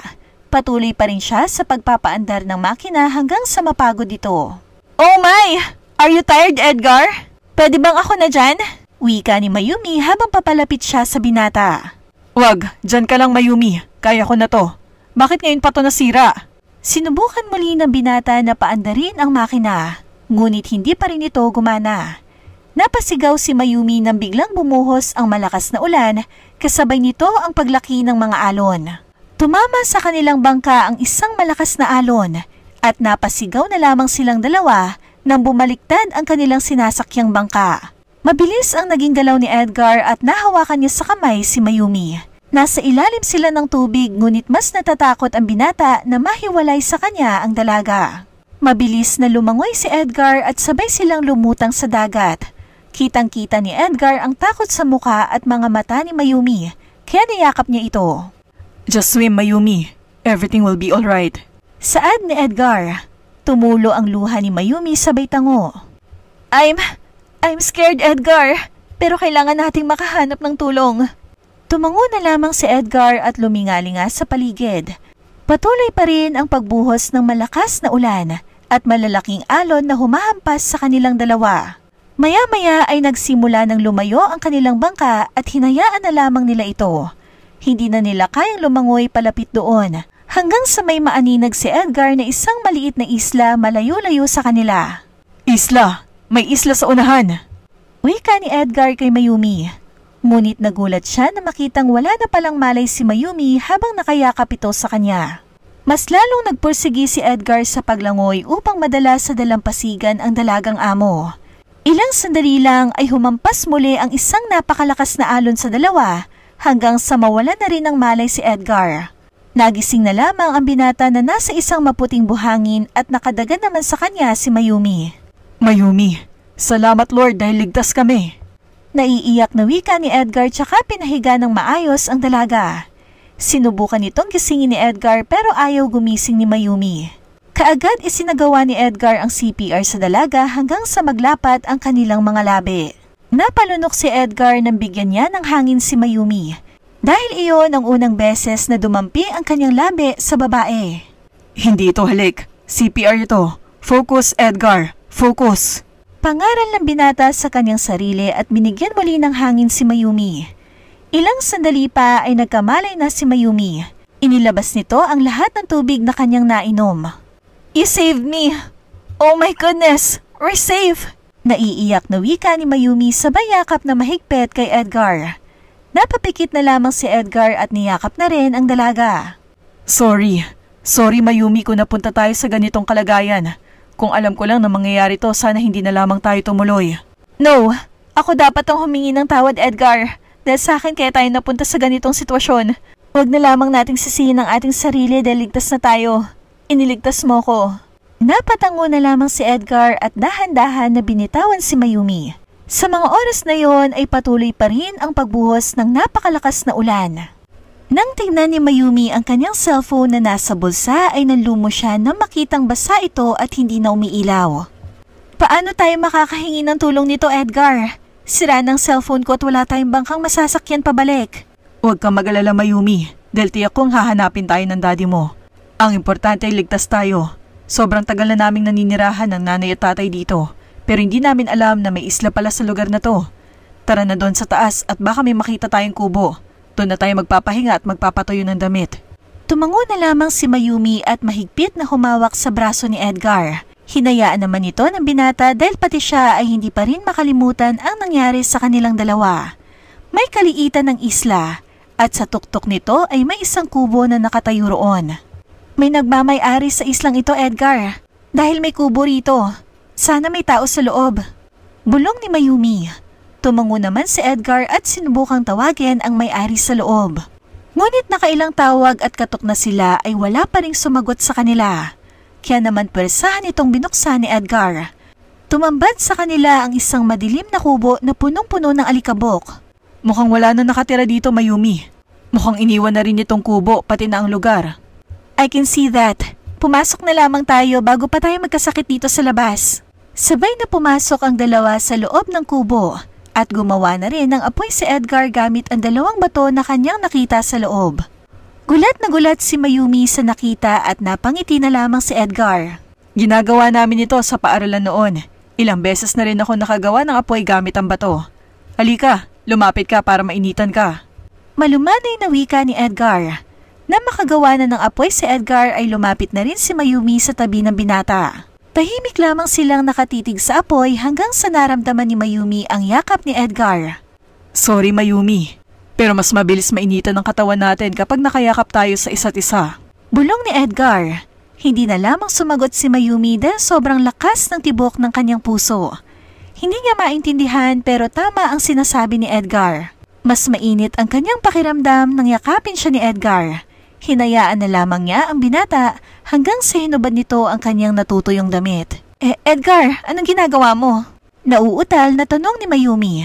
patuloy pa rin siya sa pagpapaandar ng makina hanggang sa mapagod ito. Oh my! Are you tired, Edgar? Pwede bang ako na dyan? Wika ni Mayumi habang papalapit siya sa binata. Wag, dyan ka lang Mayumi. Kaya ko na to. Bakit ngayon pa to nasira? Sinubukan muli ng binata na paandarin ang makina. Ngunit hindi pa rin ito gumana. Napasigaw si Mayumi nang biglang bumuhos ang malakas na ulan kasabay nito ang paglaki ng mga alon. Tumama sa kanilang bangka ang isang malakas na alon at napasigaw na lamang silang dalawa nang bumaliktad ang kanilang sinasakyang bangka. Mabilis ang naging galaw ni Edgar at nahawakan niya sa kamay si Mayumi. Nasa ilalim sila ng tubig ngunit mas natatakot ang binata na mahiwalay sa kanya ang dalaga. Mabilis na lumangoy si Edgar at sabay silang lumutang sa dagat. Kitang-kita ni Edgar ang takot sa muka at mga mata ni Mayumi, kaya niyakap niya ito. Just swim, Mayumi. Everything will be alright. Saad ni Edgar. Tumulo ang luha ni Mayumi sabay tango. I'm... I'm scared, Edgar. Pero kailangan nating makahanap ng tulong. Tumango na lamang si Edgar at lumingalinga sa paligid. Patuloy pa rin ang pagbuhos ng malakas na ulan at malalaking alon na humahampas sa kanilang dalawa. Maya-maya ay nagsimula ng lumayo ang kanilang bangka at hinayaan na lamang nila ito. Hindi na nila kayang lumangoy palapit doon hanggang sa may maaninag si Edgar na isang maliit na isla malayo-layo sa kanila. Isla! May isla sa unahan! Wika ni Edgar kay Mayumi. Ngunit nagulat siya na makitang wala na palang malay si Mayumi habang nakayakap ito sa kanya. Mas lalong nagpursigi si Edgar sa paglangoy upang madala sa dalampasigan ang dalagang amo. Ilang sandali lang ay humampas muli ang isang napakalakas na alon sa dalawa hanggang sa mawala na rin ng malay si Edgar. Nagising na lamang ang binata na nasa isang maputing buhangin at nakadagan naman sa kanya si Mayumi. Mayumi, salamat Lord dahil ligtas kami. Naiiyak na wika ni Edgar tsaka pinahiga ng maayos ang dalaga. Sinubukan nitong gisingin ni Edgar pero ayaw gumising ni Mayumi. Kaagad isinagawa ni Edgar ang CPR sa dalaga hanggang sa maglapat ang kanilang mga labi. Napalunok si Edgar nang bigyan niya ng hangin si Mayumi. Dahil iyon ang unang beses na dumampi ang kanyang labi sa babae. Hindi ito halik. CPR ito. Focus, Edgar. Focus. Pangaral ng binata sa kanyang sarili at binigyan muli ng hangin si Mayumi. Ilang sandali pa ay nagkamalay na si Mayumi. Inilabas nito ang lahat ng tubig na kanyang nainom. You saved me! Oh my goodness! We're safe! Naiiyak na wika ni Mayumi sa bayakap na mahigpit kay Edgar. Napapikit na lamang si Edgar at niyakap na rin ang dalaga. Sorry, sorry Mayumi kung napunta tayo sa ganitong kalagayan. Kung alam ko lang na mangyayari to, sana hindi na lamang tayo tumuloy. No, ako dapat ang humingi ng tawad Edgar. Dahil sa akin kaya tayo napunta sa ganitong sitwasyon. Huwag na lamang nating sisihin ang ating sarili dahil ligtas na tayo. Iniligtas mo ko. Napatango na lamang si Edgar at dahan-dahan na binitawan si Mayumi. Sa mga oras na yon ay patuloy pa rin ang pagbuhos ng napakalakas na ulan. Nang tingnan ni Mayumi ang kanyang cellphone na nasa bulsa ay nalumo siya nang makitang basa ito at hindi na umiilaw. Paano tayo makakahingi ng tulong nito Edgar? Sira ng cellphone ko at wala tayong bangkang masasakyan pabalik. Huwag kang mag-alala Mayumi, dahil tiyak kong hahanapin tayo ng daddy mo. Ang importante ay ligtas tayo. Sobrang tagal na naming naninirahan ng nanay at tatay dito, pero hindi namin alam na may isla pala sa lugar na to. Tara na doon sa taas at baka may makita tayong kubo. Doon na tayo magpapahinga at magpapatuyo ng damit. Tumango na lamang si Mayumi at mahigpit na humawak sa braso ni Edgar. Hinayaan naman ito ng binata dahil pati siya ay hindi pa rin makalimutan ang nangyari sa kanilang dalawa. May kaliitan ng isla at sa tuktok nito ay may isang kubo na nakatayo roon. May nagmamay-ari sa islang ito, Edgar. Dahil may kubo rito. Sana may tao sa loob. Bulong ni Mayumi. Tumango naman si Edgar at sinubukang tawagin ang may-ari sa loob. Ngunit nakailang tawag at katok na sila ay wala pa ring sumagot sa kanila. Kaya naman pwersahan itong binuksan ni Edgar. Tumambad sa kanila ang isang madilim na kubo na punong-puno ng alikabok. Mukhang wala na nakatira dito, Mayumi. Mukhang iniwan na rin itong kubo, pati na ang lugar. I can see that. Pumasok na lamang tayo bago pa tayo magkasakit dito sa labas. Sabay na pumasok ang dalawa sa loob ng kubo at gumawa na rin ng apoy si Edgar gamit ang dalawang bato na kanyang nakita sa loob. Gulat na gulat si Mayumi sa nakita at napangiti na lamang si Edgar. Ginagawa namin ito sa paaralan noon. Ilang beses na rin ako nakagawa ng apoy gamit ang bato. Halika, lumapit ka para mainitan ka. Malumanay na wika ni Edgar nang makagawa na ng apoy si Edgar ay lumapit na rin si Mayumi sa tabi ng binata. Tahimik lamang silang nakatitig sa apoy hanggang sa naramdaman ni Mayumi ang yakap ni Edgar. Sorry Mayumi, pero mas mabilis mainitan ng katawan natin kapag nakayakap tayo sa isa't isa. Bulong ni Edgar. Hindi na lamang sumagot si Mayumi dahil sobrang lakas ng tibok ng kanyang puso. Hindi niya maintindihan pero tama ang sinasabi ni Edgar. Mas mainit ang kanyang pakiramdam nang yakapin siya ni Edgar. Hinayaan na lamang niya ang binata hanggang sa hinubad nito ang kanyang natutuyong damit. Eh, Edgar, anong ginagawa mo? Nauutal na tanong ni Mayumi.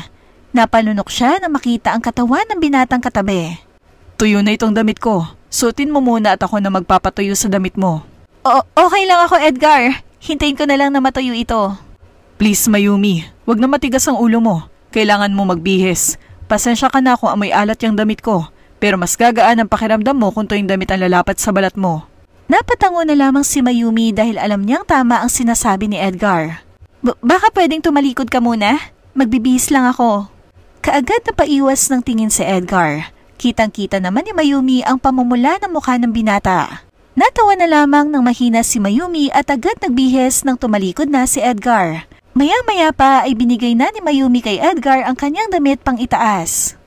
Napalunok siya na makita ang katawan ng binatang katabi. Tuyo na itong damit ko. Suotin mo muna at ako na magpapatuyo sa damit mo. O okay lang ako Edgar. Hintayin ko na lang na matuyo ito. Please Mayumi, wag na matigas ang ulo mo. Kailangan mo magbihis. Pasensya ka na kung amoy alat yung damit ko. Pero mas gagaan ang pakiramdam mo kung tuwing damit ang lalapat sa balat mo. Napatango na lamang si Mayumi dahil alam niyang tama ang sinasabi ni Edgar. B- baka pwedeng tumalikod ka muna? Magbibihis lang ako. Kaagad na paiwas ng tingin si Edgar. Kitang-kita naman ni Mayumi ang pamumula ng mukha ng binata. Natawa na lamang ng mahina si Mayumi at agad nagbihis nang tumalikod na si Edgar. Maya-maya pa ay binigay na ni Mayumi kay Edgar ang kanyang damit pang itaas.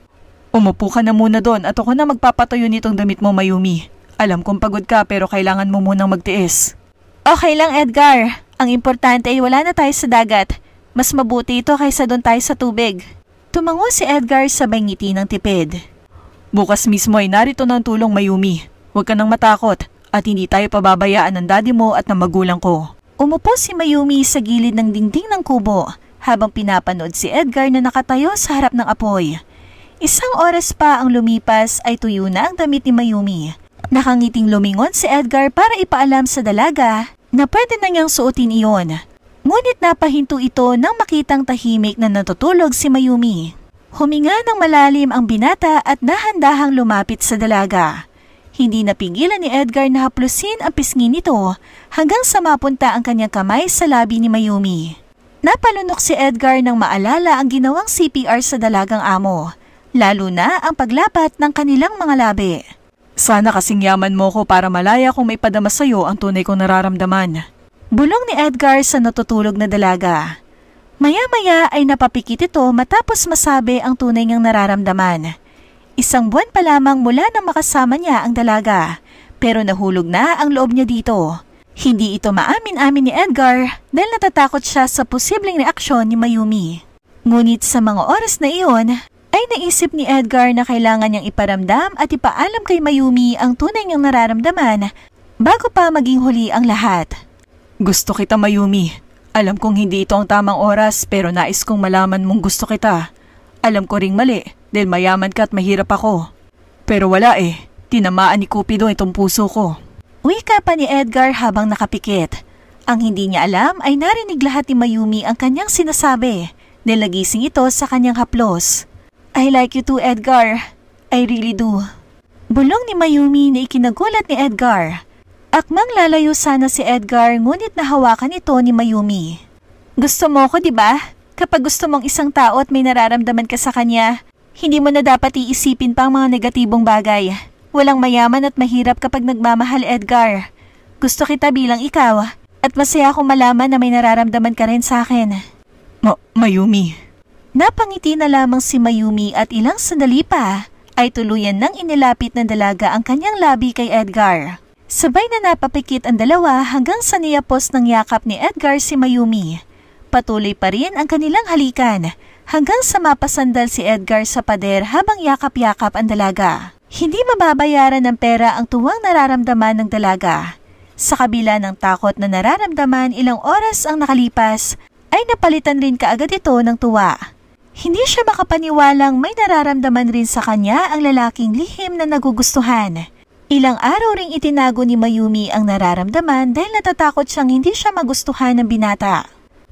Umupo ka na muna doon at ako na magpapatuyo nitong damit mo, Mayumi. Alam kong pagod ka pero kailangan mo munang magtiis. Okay lang, Edgar. Ang importante ay wala na tayo sa dagat. Mas mabuti ito kaysa doon tayo sa tubig. Tumango si Edgar sa ngiti ng tipid. Bukas mismo ay narito ng tulong, Mayumi. Huwag ka nang matakot at hindi tayo pababayaan ng daddy mo at ng magulang ko. Umupo si Mayumi sa gilid ng dingding ng kubo habang pinapanood si Edgar na nakatayo sa harap ng apoy. Isang oras pa ang lumipas ay tuyo na ang damit ni Mayumi. Nakangiting lumingon si Edgar para ipaalam sa dalaga na pwede na niyang suotin iyon. Ngunit napahinto ito nang makitang tahimik na natutulog si Mayumi. Huminga ng malalim ang binata at nahandahang lumapit sa dalaga. Hindi napigilan ni Edgar na haplusin ang pisngi nito hanggang sa mapunta ang kanyang kamay sa labi ni Mayumi. Napalunok si Edgar nang maalala ang ginawang CPR sa dalagang amo lalo na ang paglapat ng kanilang mga labi. Sana kasing yaman mo ko para malaya kung may padama sa'yo ang tunay kong nararamdaman. Bulong ni Edgar sa natutulog na dalaga. Maya-maya ay napapikit ito matapos masabi ang tunay niyang nararamdaman. Isang buwan pa lamang mula nang makasama niya ang dalaga, pero nahulog na ang loob niya dito. Hindi ito maamin-amin ni Edgar dahil natatakot siya sa posibleng reaksyon ni Mayumi. Ngunit sa mga oras na iyon, ay naisip ni Edgar na kailangan niyang iparamdam at ipaalam kay Mayumi ang tunay niyang nararamdaman bago pa maging huli ang lahat. Gusto kita Mayumi. Alam kong hindi ito ang tamang oras pero nais kong malaman mong gusto kita. Alam ko ring mali dahil mayaman ka at mahirap ako. Pero wala eh, tinamaan ni Cupido itong puso ko. ka pa ni Edgar habang nakapikit. Ang hindi niya alam ay narinig lahat ni Mayumi ang kanyang sinasabi. Nilagising ito sa kanyang haplos. I like you too, Edgar. I really do. Bulong ni Mayumi na ikinagulat ni Edgar. Akmang lalayo sana si Edgar ngunit nahawakan ito ni Mayumi. Gusto mo ko, di ba? Kapag gusto mong isang tao at may nararamdaman ka sa kanya, hindi mo na dapat iisipin pa ang mga negatibong bagay. Walang mayaman at mahirap kapag nagmamahal, Edgar. Gusto kita bilang ikaw at masaya akong malaman na may nararamdaman ka rin sa akin. Ma Mayumi, Napangiti na lamang si Mayumi at ilang sandali pa ay tuluyan nang inilapit ng dalaga ang kanyang labi kay Edgar. Sabay na napapikit ang dalawa hanggang sa niyapos ng yakap ni Edgar si Mayumi. Patuloy pa rin ang kanilang halikan hanggang sa mapasandal si Edgar sa pader habang yakap-yakap ang dalaga. Hindi mababayaran ng pera ang tuwang nararamdaman ng dalaga. Sa kabila ng takot na nararamdaman ilang oras ang nakalipas, ay napalitan rin kaagad ito ng tuwa. Hindi siya makapaniwalang may nararamdaman rin sa kanya ang lalaking lihim na nagugustuhan. Ilang araw ring itinago ni Mayumi ang nararamdaman dahil natatakot siyang hindi siya magustuhan ng binata.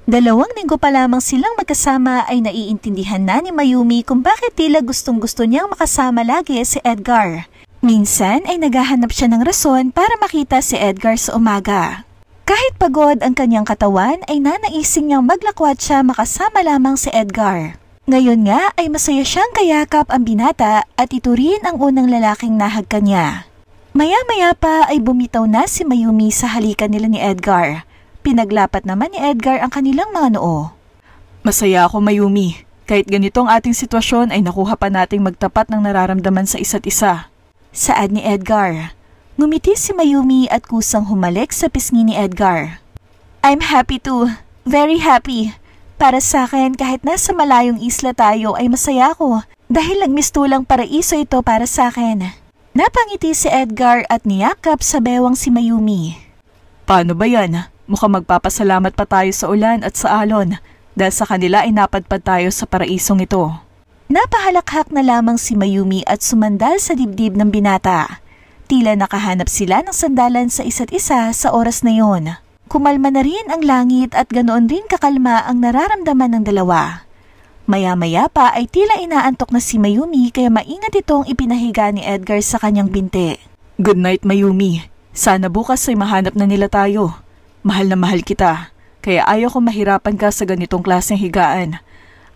Dalawang linggo pa lamang silang magkasama ay naiintindihan na ni Mayumi kung bakit tila gustong gusto niyang makasama lagi si Edgar. Minsan ay naghahanap siya ng rason para makita si Edgar sa umaga. Kahit pagod ang kanyang katawan ay nanaising niyang maglakwat siya makasama lamang si Edgar. Ngayon nga ay masaya siyang kayakap ang binata at ito rin ang unang lalaking nahagka niya. Maya-maya pa ay bumitaw na si Mayumi sa halikan nila ni Edgar. Pinaglapat naman ni Edgar ang kanilang mga noo. Masaya ako Mayumi. Kahit ganito ang ating sitwasyon ay nakuha pa nating magtapat ng nararamdaman sa isa't isa. Saad ni Edgar. Ngumiti si Mayumi at kusang humalik sa pisngi ni Edgar. I'm happy too. Very happy. Para sa akin, kahit nasa malayong isla tayo ay masaya ako dahil nagmistulang paraiso ito para sa akin. Napangiti si Edgar at niyakap sa bewang si Mayumi. Paano ba yan? Mukhang magpapasalamat pa tayo sa ulan at sa alon dahil sa kanila ay napadpad tayo sa paraisong ito. Napahalakhak na lamang si Mayumi at sumandal sa dibdib ng binata. Tila nakahanap sila ng sandalan sa isa't isa sa oras na yon. Kumalma na rin ang langit at ganoon rin kakalma ang nararamdaman ng dalawa. Maya-maya pa ay tila inaantok na si Mayumi kaya maingat itong ipinahiga ni Edgar sa kanyang binte. Good night Mayumi. Sana bukas ay mahanap na nila tayo. Mahal na mahal kita. Kaya ayaw kong mahirapan ka sa ganitong klaseng higaan.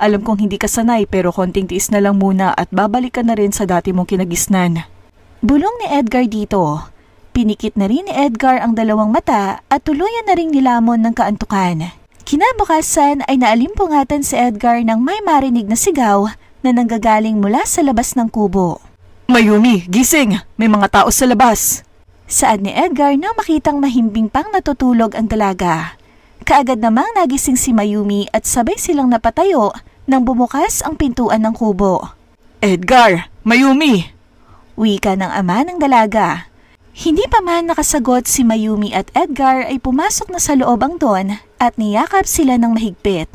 Alam kong hindi ka sanay pero konting tiis na lang muna at babalik ka na rin sa dati mong kinagisnan. Bulong ni Edgar dito. Pinikit na rin ni Edgar ang dalawang mata at tuluyan na rin nilamon ng kaantukan. Kinabukasan ay naalimpungatan si Edgar ng may marinig na sigaw na nanggagaling mula sa labas ng kubo. Mayumi, gising! May mga tao sa labas! Saad ni Edgar na makitang mahimbing pang natutulog ang dalaga. Kaagad namang nagising si Mayumi at sabay silang napatayo nang bumukas ang pintuan ng kubo. Edgar! Mayumi! Wika ng ama ng dalaga. Hindi pa man nakasagot si Mayumi at Edgar ay pumasok na sa loob ang Don at niyakap sila ng mahigpit.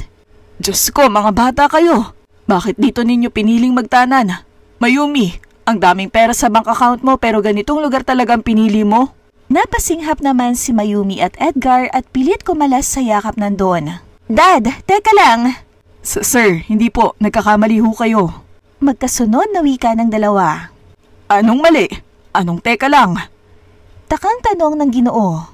Diyos ko, mga bata kayo! Bakit dito ninyo piniling magtanan? Mayumi, ang daming pera sa bank account mo pero ganitong lugar talagang pinili mo? Napasinghap naman si Mayumi at Edgar at pilit kumalas sa yakap ng Don. Dad, teka lang! S Sir, hindi po. Nagkakamali ho kayo. Magkasunod na wika ng dalawa. Anong mali? Anong teka lang? Takang tanong ng ginoo.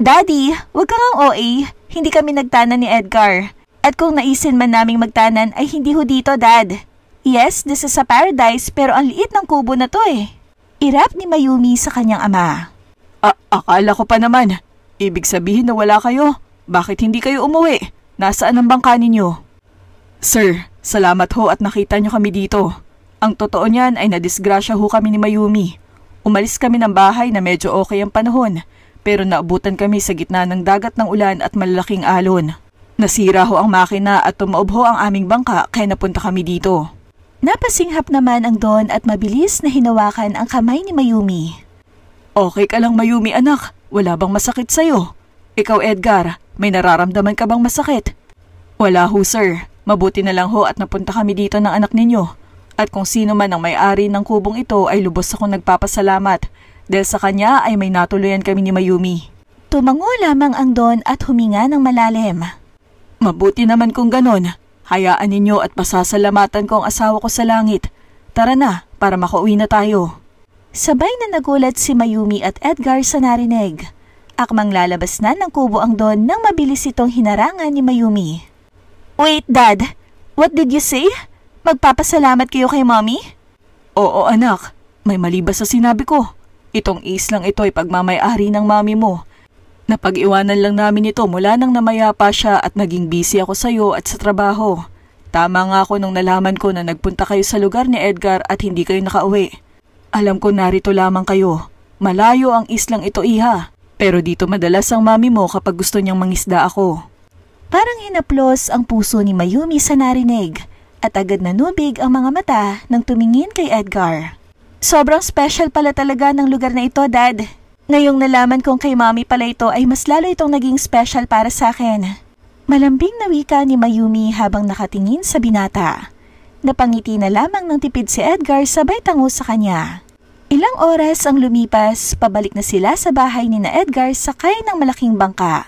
Daddy, wag ka ngang OA. Hindi kami nagtanan ni Edgar. At kung naisin man naming magtanan ay hindi ho dito, Dad. Yes, this is a paradise pero ang liit ng kubo na to eh. Irap ni Mayumi sa kanyang ama. A- akala ko pa naman. Ibig sabihin na wala kayo. Bakit hindi kayo umuwi? Nasaan ang bangka ninyo? Sir, salamat ho at nakita nyo kami dito. Ang totoo niyan ay nadisgrasya ho kami ni Mayumi. Umalis kami ng bahay na medyo okay ang panahon, pero naabutan kami sa gitna ng dagat ng ulan at malalaking alon. Nasira ho ang makina at tumaubho ang aming bangka kaya napunta kami dito. Napasinghap naman ang Don at mabilis na hinawakan ang kamay ni Mayumi. Okay ka lang Mayumi anak, wala bang masakit sa'yo? Ikaw Edgar, may nararamdaman ka bang masakit? Wala ho sir, mabuti na lang ho at napunta kami dito ng anak ninyo. At kung sino man ang may-ari ng kubong ito ay lubos akong nagpapasalamat dahil sa kanya ay may natuluyan kami ni Mayumi. Tumango lamang ang Don at huminga ng malalim. Mabuti naman kung ganon. Hayaan ninyo at pasasalamatan ko ang asawa ko sa langit. Tara na para makauwi na tayo. Sabay na nagulat si Mayumi at Edgar sa narinig. Akmang lalabas na ng kubo ang Don nang mabilis itong hinarangan ni Mayumi. Wait, Dad. What did you say? Magpapasalamat kayo kay mommy? Oo anak, may mali ba sa sinabi ko? Itong islang ito ay pagmamayari ng mommy mo. Napag-iwanan lang namin ito mula nang namaya pa siya at naging busy ako sa iyo at sa trabaho. Tama nga ako nung nalaman ko na nagpunta kayo sa lugar ni Edgar at hindi kayo nakauwi. Alam ko narito lamang kayo. Malayo ang islang ito iha. Pero dito madalas ang mami mo kapag gusto niyang mangisda ako. Parang hinaplos ang puso ni Mayumi sa narinig at agad na nubig ang mga mata nang tumingin kay Edgar. Sobrang special pala talaga ng lugar na ito, Dad. Ngayong nalaman kong kay Mommy pala ito ay mas lalo itong naging special para sa akin. Malambing na wika ni Mayumi habang nakatingin sa binata. Napangiti na lamang ng tipid si Edgar sabay tango sa kanya. Ilang oras ang lumipas, pabalik na sila sa bahay ni na Edgar sakay ng malaking bangka.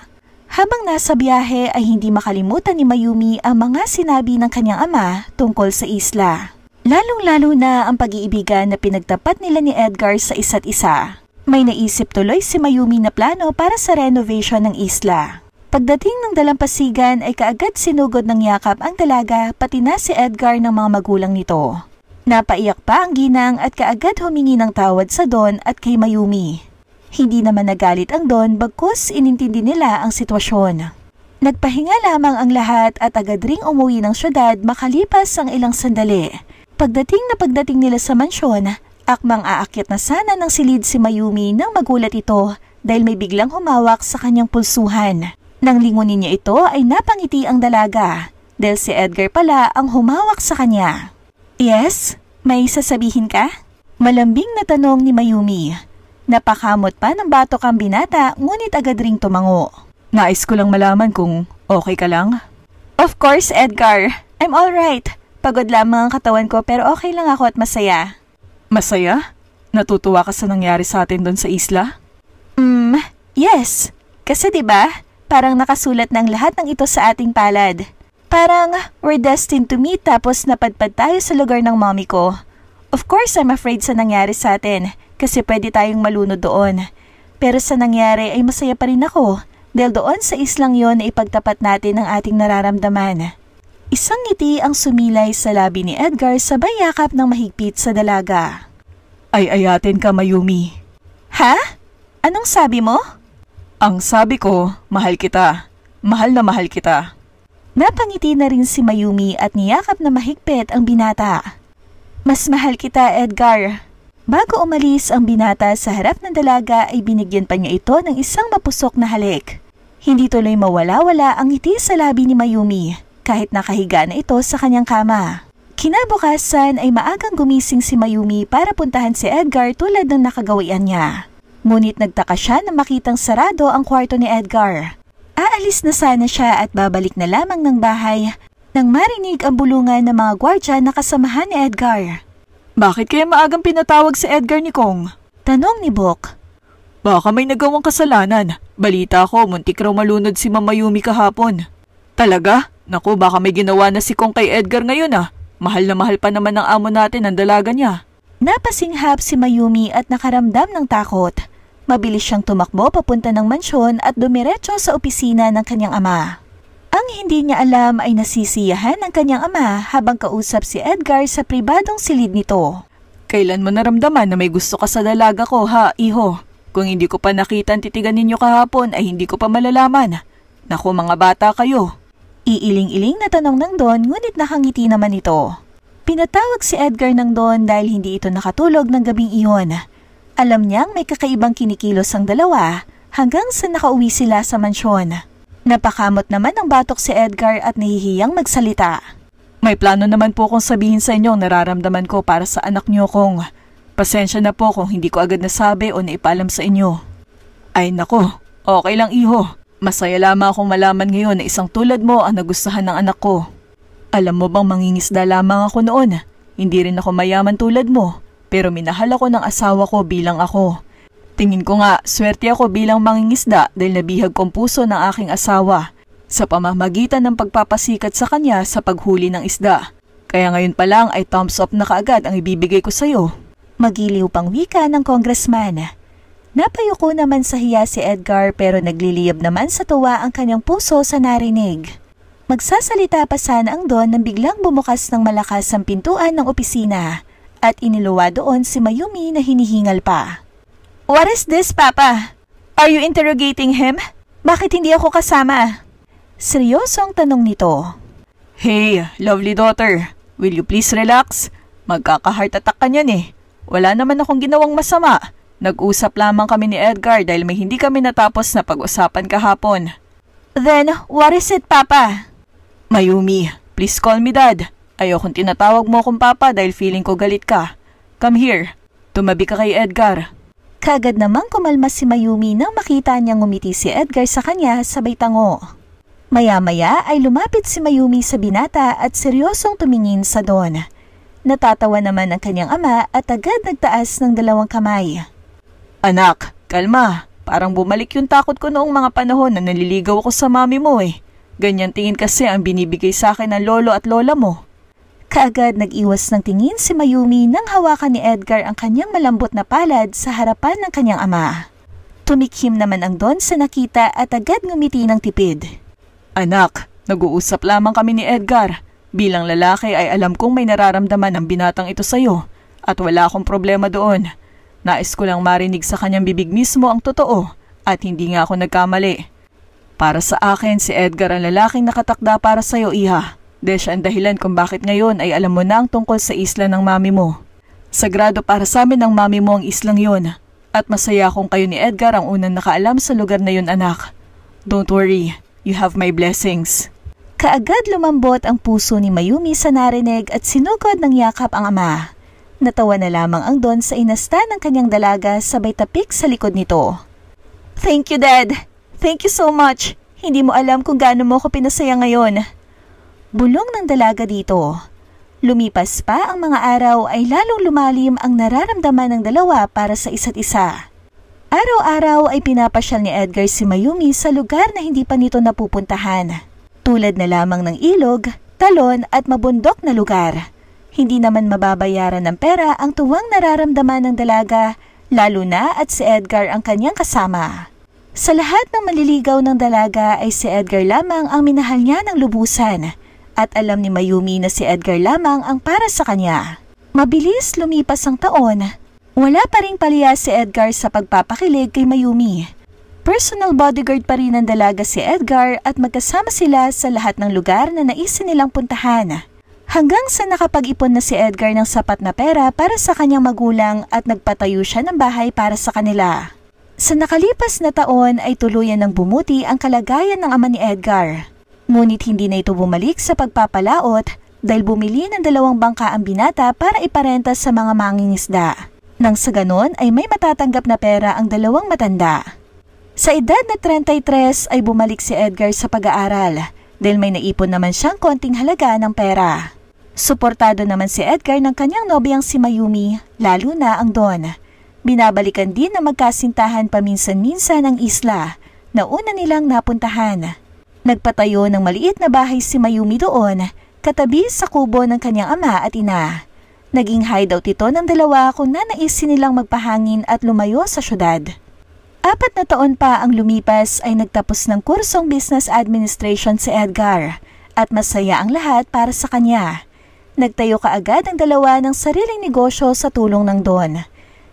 Habang nasa biyahe ay hindi makalimutan ni Mayumi ang mga sinabi ng kanyang ama tungkol sa isla. Lalong-lalo na ang pag-iibigan na pinagtapat nila ni Edgar sa isa't isa. May naisip tuloy si Mayumi na plano para sa renovation ng isla. Pagdating ng dalampasigan ay kaagad sinugod ng yakap ang dalaga pati na si Edgar ng mga magulang nito. Napaiyak pa ang ginang at kaagad humingi ng tawad sa Don at kay Mayumi. Hindi naman nagalit ang Don bagkus inintindi nila ang sitwasyon. Nagpahinga lamang ang lahat at agad ring umuwi ng syudad makalipas ang ilang sandali. Pagdating na pagdating nila sa mansyon, akmang aakyat na sana ng silid si Mayumi nang magulat ito dahil may biglang humawak sa kanyang pulsuhan. Nang lingunin niya ito ay napangiti ang dalaga dahil si Edgar pala ang humawak sa kanya. Yes? May sasabihin ka? Malambing na tanong ni Mayumi. Napakamot pa ng batok ang binata ngunit agad ring tumango. Nais ko lang malaman kung okay ka lang. Of course, Edgar. I'm alright. Pagod lamang ang katawan ko pero okay lang ako at masaya. Masaya? Natutuwa ka sa nangyari sa atin doon sa isla? Mm, yes. Kasi 'di ba? Parang nakasulat ng lahat ng ito sa ating palad. Parang we're destined to meet tapos napadpad tayo sa lugar ng mommy ko. Of course, I'm afraid sa nangyari sa atin kasi pwede tayong malunod doon. Pero sa nangyari ay masaya pa rin ako dahil doon sa islang yon na ipagtapat natin ang ating nararamdaman. Isang ngiti ang sumilay sa labi ni Edgar sabay yakap ng mahigpit sa dalaga. Ay ayatin ka Mayumi. Ha? Anong sabi mo? Ang sabi ko, mahal kita. Mahal na mahal kita. Napangiti na rin si Mayumi at niyakap na mahigpit ang binata. Mas mahal kita, Edgar. Bago umalis ang binata sa harap ng dalaga ay binigyan pa niya ito ng isang mapusok na halik. Hindi tuloy mawala-wala ang ngiti sa labi ni Mayumi kahit nakahiga na ito sa kanyang kama. Kinabukasan ay maagang gumising si Mayumi para puntahan si Edgar tulad ng nakagawian niya. Ngunit nagtaka siya na makitang sarado ang kwarto ni Edgar. Aalis na sana siya at babalik na lamang ng bahay nang marinig ang bulungan ng mga gwardya na kasamahan ni Edgar. Bakit kaya maagang pinatawag si Edgar ni Kong? Tanong ni Bok. Baka may nagawang kasalanan. Balita ko, muntik raw malunod si Mamayumi kahapon. Talaga? Naku, baka may ginawa na si Kong kay Edgar ngayon ah. Mahal na mahal pa naman ng amo natin ang dalaga niya. Napasinghap si Mayumi at nakaramdam ng takot. Mabilis siyang tumakbo papunta ng mansyon at dumiretso sa opisina ng kanyang ama. Ang hindi niya alam ay nasisiyahan ang kanyang ama habang kausap si Edgar sa pribadong silid nito. Kailan mo naramdaman na may gusto ka sa dalaga ko ha, iho? Kung hindi ko pa nakita ang titigan ninyo kahapon ay hindi ko pa malalaman. Naku mga bata kayo. Iiling-iling na tanong ng Don ngunit nakangiti naman ito. Pinatawag si Edgar ng Don dahil hindi ito nakatulog ng gabing iyon. Alam niyang may kakaibang kinikilos ang dalawa hanggang sa nakauwi sila sa mansyon. Napakamot naman ng batok si Edgar at nahihiyang magsalita. May plano naman po kong sabihin sa inyo nararamdaman ko para sa anak niyo kong pasensya na po kung hindi ko agad nasabi o naipalam sa inyo. Ay nako, okay lang iho. Masaya lamang akong malaman ngayon na isang tulad mo ang nagustuhan ng anak ko. Alam mo bang mangingisda lamang ako noon? Hindi rin ako mayaman tulad mo, pero minahal ako ng asawa ko bilang ako. Tingin ko nga, swerte ako bilang mangingisda dahil nabihag kong puso ng aking asawa sa pamamagitan ng pagpapasikat sa kanya sa paghuli ng isda. Kaya ngayon pa lang ay thumbs up na kaagad ang ibibigay ko sa'yo. Magiliw pang wika ng congressman. Napayuko naman sa hiya si Edgar pero nagliliyab naman sa tuwa ang kanyang puso sa narinig. Magsasalita pa sana ang Don nang biglang bumukas ng malakas ang pintuan ng opisina at iniluwa doon si Mayumi na hinihingal pa. What is this, Papa? Are you interrogating him? Bakit hindi ako kasama? Seryoso ang tanong nito. Hey, lovely daughter, will you please relax? Magkaka-heart attack ka niyan eh. Wala naman akong ginawang masama. Nag-usap lamang kami ni Edgar dahil may hindi kami natapos na pag-usapan kahapon. Then, what is it, Papa? Mayumi, please call me Dad. Ayokong tinatawag mo akong Papa dahil feeling ko galit ka. Come here. Tumabi ka kay Edgar. Kagad namang kumalma si Mayumi nang makita niyang ngumiti si Edgar sa kanya sabay tango. Maya-maya ay lumapit si Mayumi sa binata at seryosong tumingin sa Don. Natatawa naman ang kanyang ama at agad nagtaas ng dalawang kamay. Anak, kalma. Parang bumalik yung takot ko noong mga panahon na naliligaw ako sa mami mo eh. Ganyan tingin kasi ang binibigay sa akin ng lolo at lola mo. Kaagad nag-iwas ng tingin si Mayumi nang hawakan ni Edgar ang kanyang malambot na palad sa harapan ng kanyang ama. Tumikhim naman ang Don sa nakita at agad ngumiti ng tipid. Anak, nag-uusap lamang kami ni Edgar. Bilang lalaki ay alam kong may nararamdaman ang binatang ito sa'yo at wala akong problema doon. Nais ko lang marinig sa kanyang bibig mismo ang totoo at hindi nga ako nagkamali. Para sa akin, si Edgar ang lalaking nakatakda para sa'yo, iha. Dahil siya ang dahilan kung bakit ngayon ay alam mo na ang tungkol sa isla ng mami mo. Sagrado para sa amin ng mami mo ang islang yon. At masaya akong kayo ni Edgar ang unang nakaalam sa lugar na yon anak. Don't worry, you have my blessings. Kaagad lumambot ang puso ni Mayumi sa narinig at sinugod ng yakap ang ama. Natawa na lamang ang Don sa inasta ng kanyang dalaga sabay tapik sa likod nito. Thank you, Dad! Thank you so much! Hindi mo alam kung gaano mo ako pinasaya ngayon. Bulong ng dalaga dito. Lumipas pa ang mga araw ay lalong lumalim ang nararamdaman ng dalawa para sa isa't isa. Araw-araw ay pinapasyal ni Edgar si Mayumi sa lugar na hindi pa nito napupuntahan. Tulad na lamang ng ilog, talon at mabundok na lugar. Hindi naman mababayaran ng pera ang tuwang nararamdaman ng dalaga, lalo na at si Edgar ang kanyang kasama. Sa lahat ng maliligaw ng dalaga ay si Edgar lamang ang minahal niya ng lubusan at alam ni Mayumi na si Edgar lamang ang para sa kanya. Mabilis lumipas ang taon. Wala pa rin paliya si Edgar sa pagpapakilig kay Mayumi. Personal bodyguard pa rin ng dalaga si Edgar at magkasama sila sa lahat ng lugar na naisin nilang puntahan. Hanggang sa nakapag-ipon na si Edgar ng sapat na pera para sa kanyang magulang at nagpatayo siya ng bahay para sa kanila. Sa nakalipas na taon ay tuluyan ng bumuti ang kalagayan ng ama ni Edgar. Ngunit hindi na ito bumalik sa pagpapalaot dahil bumili ng dalawang bangka ang binata para iparenta sa mga mangingisda. Nang sa ganon ay may matatanggap na pera ang dalawang matanda. Sa edad na 33 ay bumalik si Edgar sa pag-aaral dahil may naipon naman siyang konting halaga ng pera. Suportado naman si Edgar ng kanyang nobyang si Mayumi, lalo na ang Don. Binabalikan din na magkasintahan paminsan-minsan ang isla na una nilang napuntahan. Nagpatayo ng maliit na bahay si Mayumi doon, katabi sa kubo ng kanyang ama at ina. Naging hideout ito ng dalawa kung nanaisin nilang magpahangin at lumayo sa syudad. Apat na taon pa ang lumipas ay nagtapos ng kursong business administration si Edgar at masaya ang lahat para sa kanya. Nagtayo kaagad ang dalawa ng sariling negosyo sa tulong ng Don.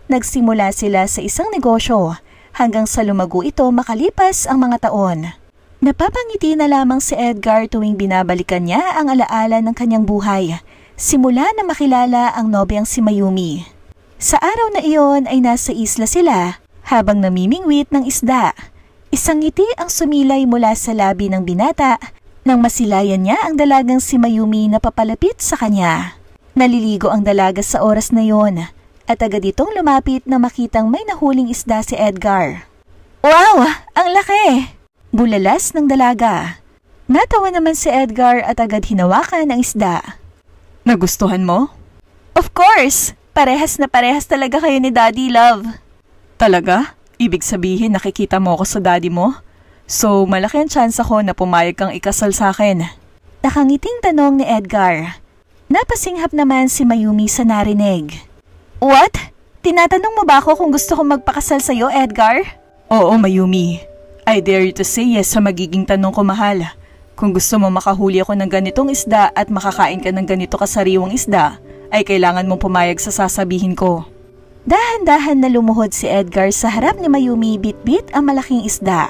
Nagsimula sila sa isang negosyo hanggang sa lumago ito makalipas ang mga taon. Napapangiti na lamang si Edgar tuwing binabalikan niya ang alaala ng kanyang buhay simula na makilala ang nobyang si Mayumi. Sa araw na iyon ay nasa isla sila habang namimingwit ng isda. Isang ngiti ang sumilay mula sa labi ng binata nang masilayan niya ang dalagang si Mayumi na papalapit sa kanya. Naliligo ang dalaga sa oras na iyon at agad itong lumapit na makitang may nahuling isda si Edgar. Wow! Ang laki! Bulalas ng dalaga. Natawa naman si Edgar at agad hinawakan ang isda. Nagustuhan mo? Of course! Parehas na parehas talaga kayo ni Daddy Love. Talaga? Ibig sabihin nakikita mo ako sa daddy mo? So malaki ang chance ako na pumayag kang ikasal sa akin. Nakangiting tanong ni Edgar. Napasinghap naman si Mayumi sa narinig. What? Tinatanong mo ba ako kung gusto kong magpakasal sa'yo, Edgar? Oo, Mayumi. I dare you to say yes sa magiging tanong ko, mahala. Kung gusto mo makahuli ako ng ganitong isda at makakain ka ng ganito kasariwang isda, ay kailangan mong pumayag sa sasabihin ko. Dahan-dahan na lumuhod si Edgar sa harap ni Mayumi bitbit -bit ang malaking isda.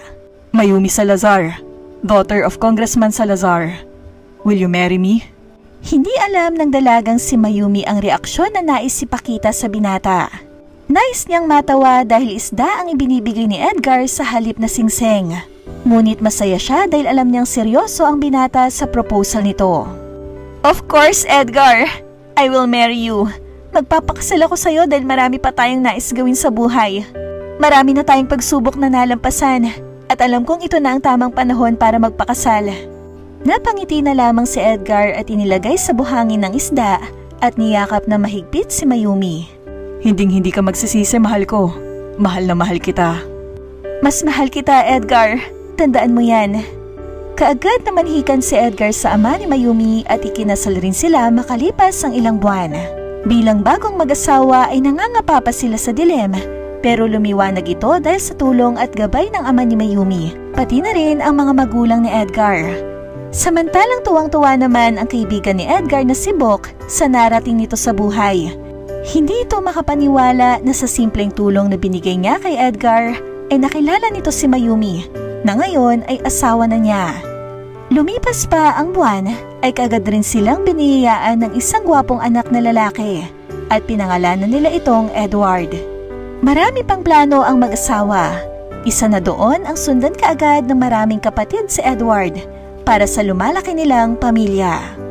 Mayumi Salazar, daughter of Congressman Salazar. Will you marry me? Hindi alam ng dalagang si Mayumi ang reaksyon na nais si ipakita sa binata. Nice niyang matawa dahil isda ang ibinibigay ni Edgar sa halip na singseng. Ngunit masaya siya dahil alam niyang seryoso ang binata sa proposal nito. Of course, Edgar! I will marry you. Magpapakasal ako sa'yo dahil marami pa tayong nais gawin sa buhay. Marami na tayong pagsubok na nalampasan at alam kong ito na ang tamang panahon para magpakasal. Napangiti na lamang si Edgar at inilagay sa buhangin ng isda at niyakap na mahigpit si Mayumi. Hinding-hindi ka magsisisi, mahal ko. Mahal na mahal kita. Mas mahal kita, Edgar. Tandaan mo yan. Kaagad na manhikan si Edgar sa ama ni Mayumi at ikinasal rin sila makalipas ang ilang buwan. Bilang bagong mag-asawa ay nangangapa pa sila sa dilem pero lumiwanag ito dahil sa tulong at gabay ng ama ni Mayumi, pati na rin ang mga magulang ni Edgar. Samantalang tuwang-tuwa naman ang kaibigan ni Edgar na si Bok sa narating nito sa buhay hindi ito makapaniwala na sa simpleng tulong na binigay niya kay Edgar ay nakilala nito si Mayumi na ngayon ay asawa na niya. Lumipas pa ang buwan ay kagad rin silang biniyayaan ng isang gwapong anak na lalaki at pinangalanan nila itong Edward. Marami pang plano ang mag-asawa. Isa na doon ang sundan kaagad ng maraming kapatid si Edward para sa lumalaki nilang pamilya.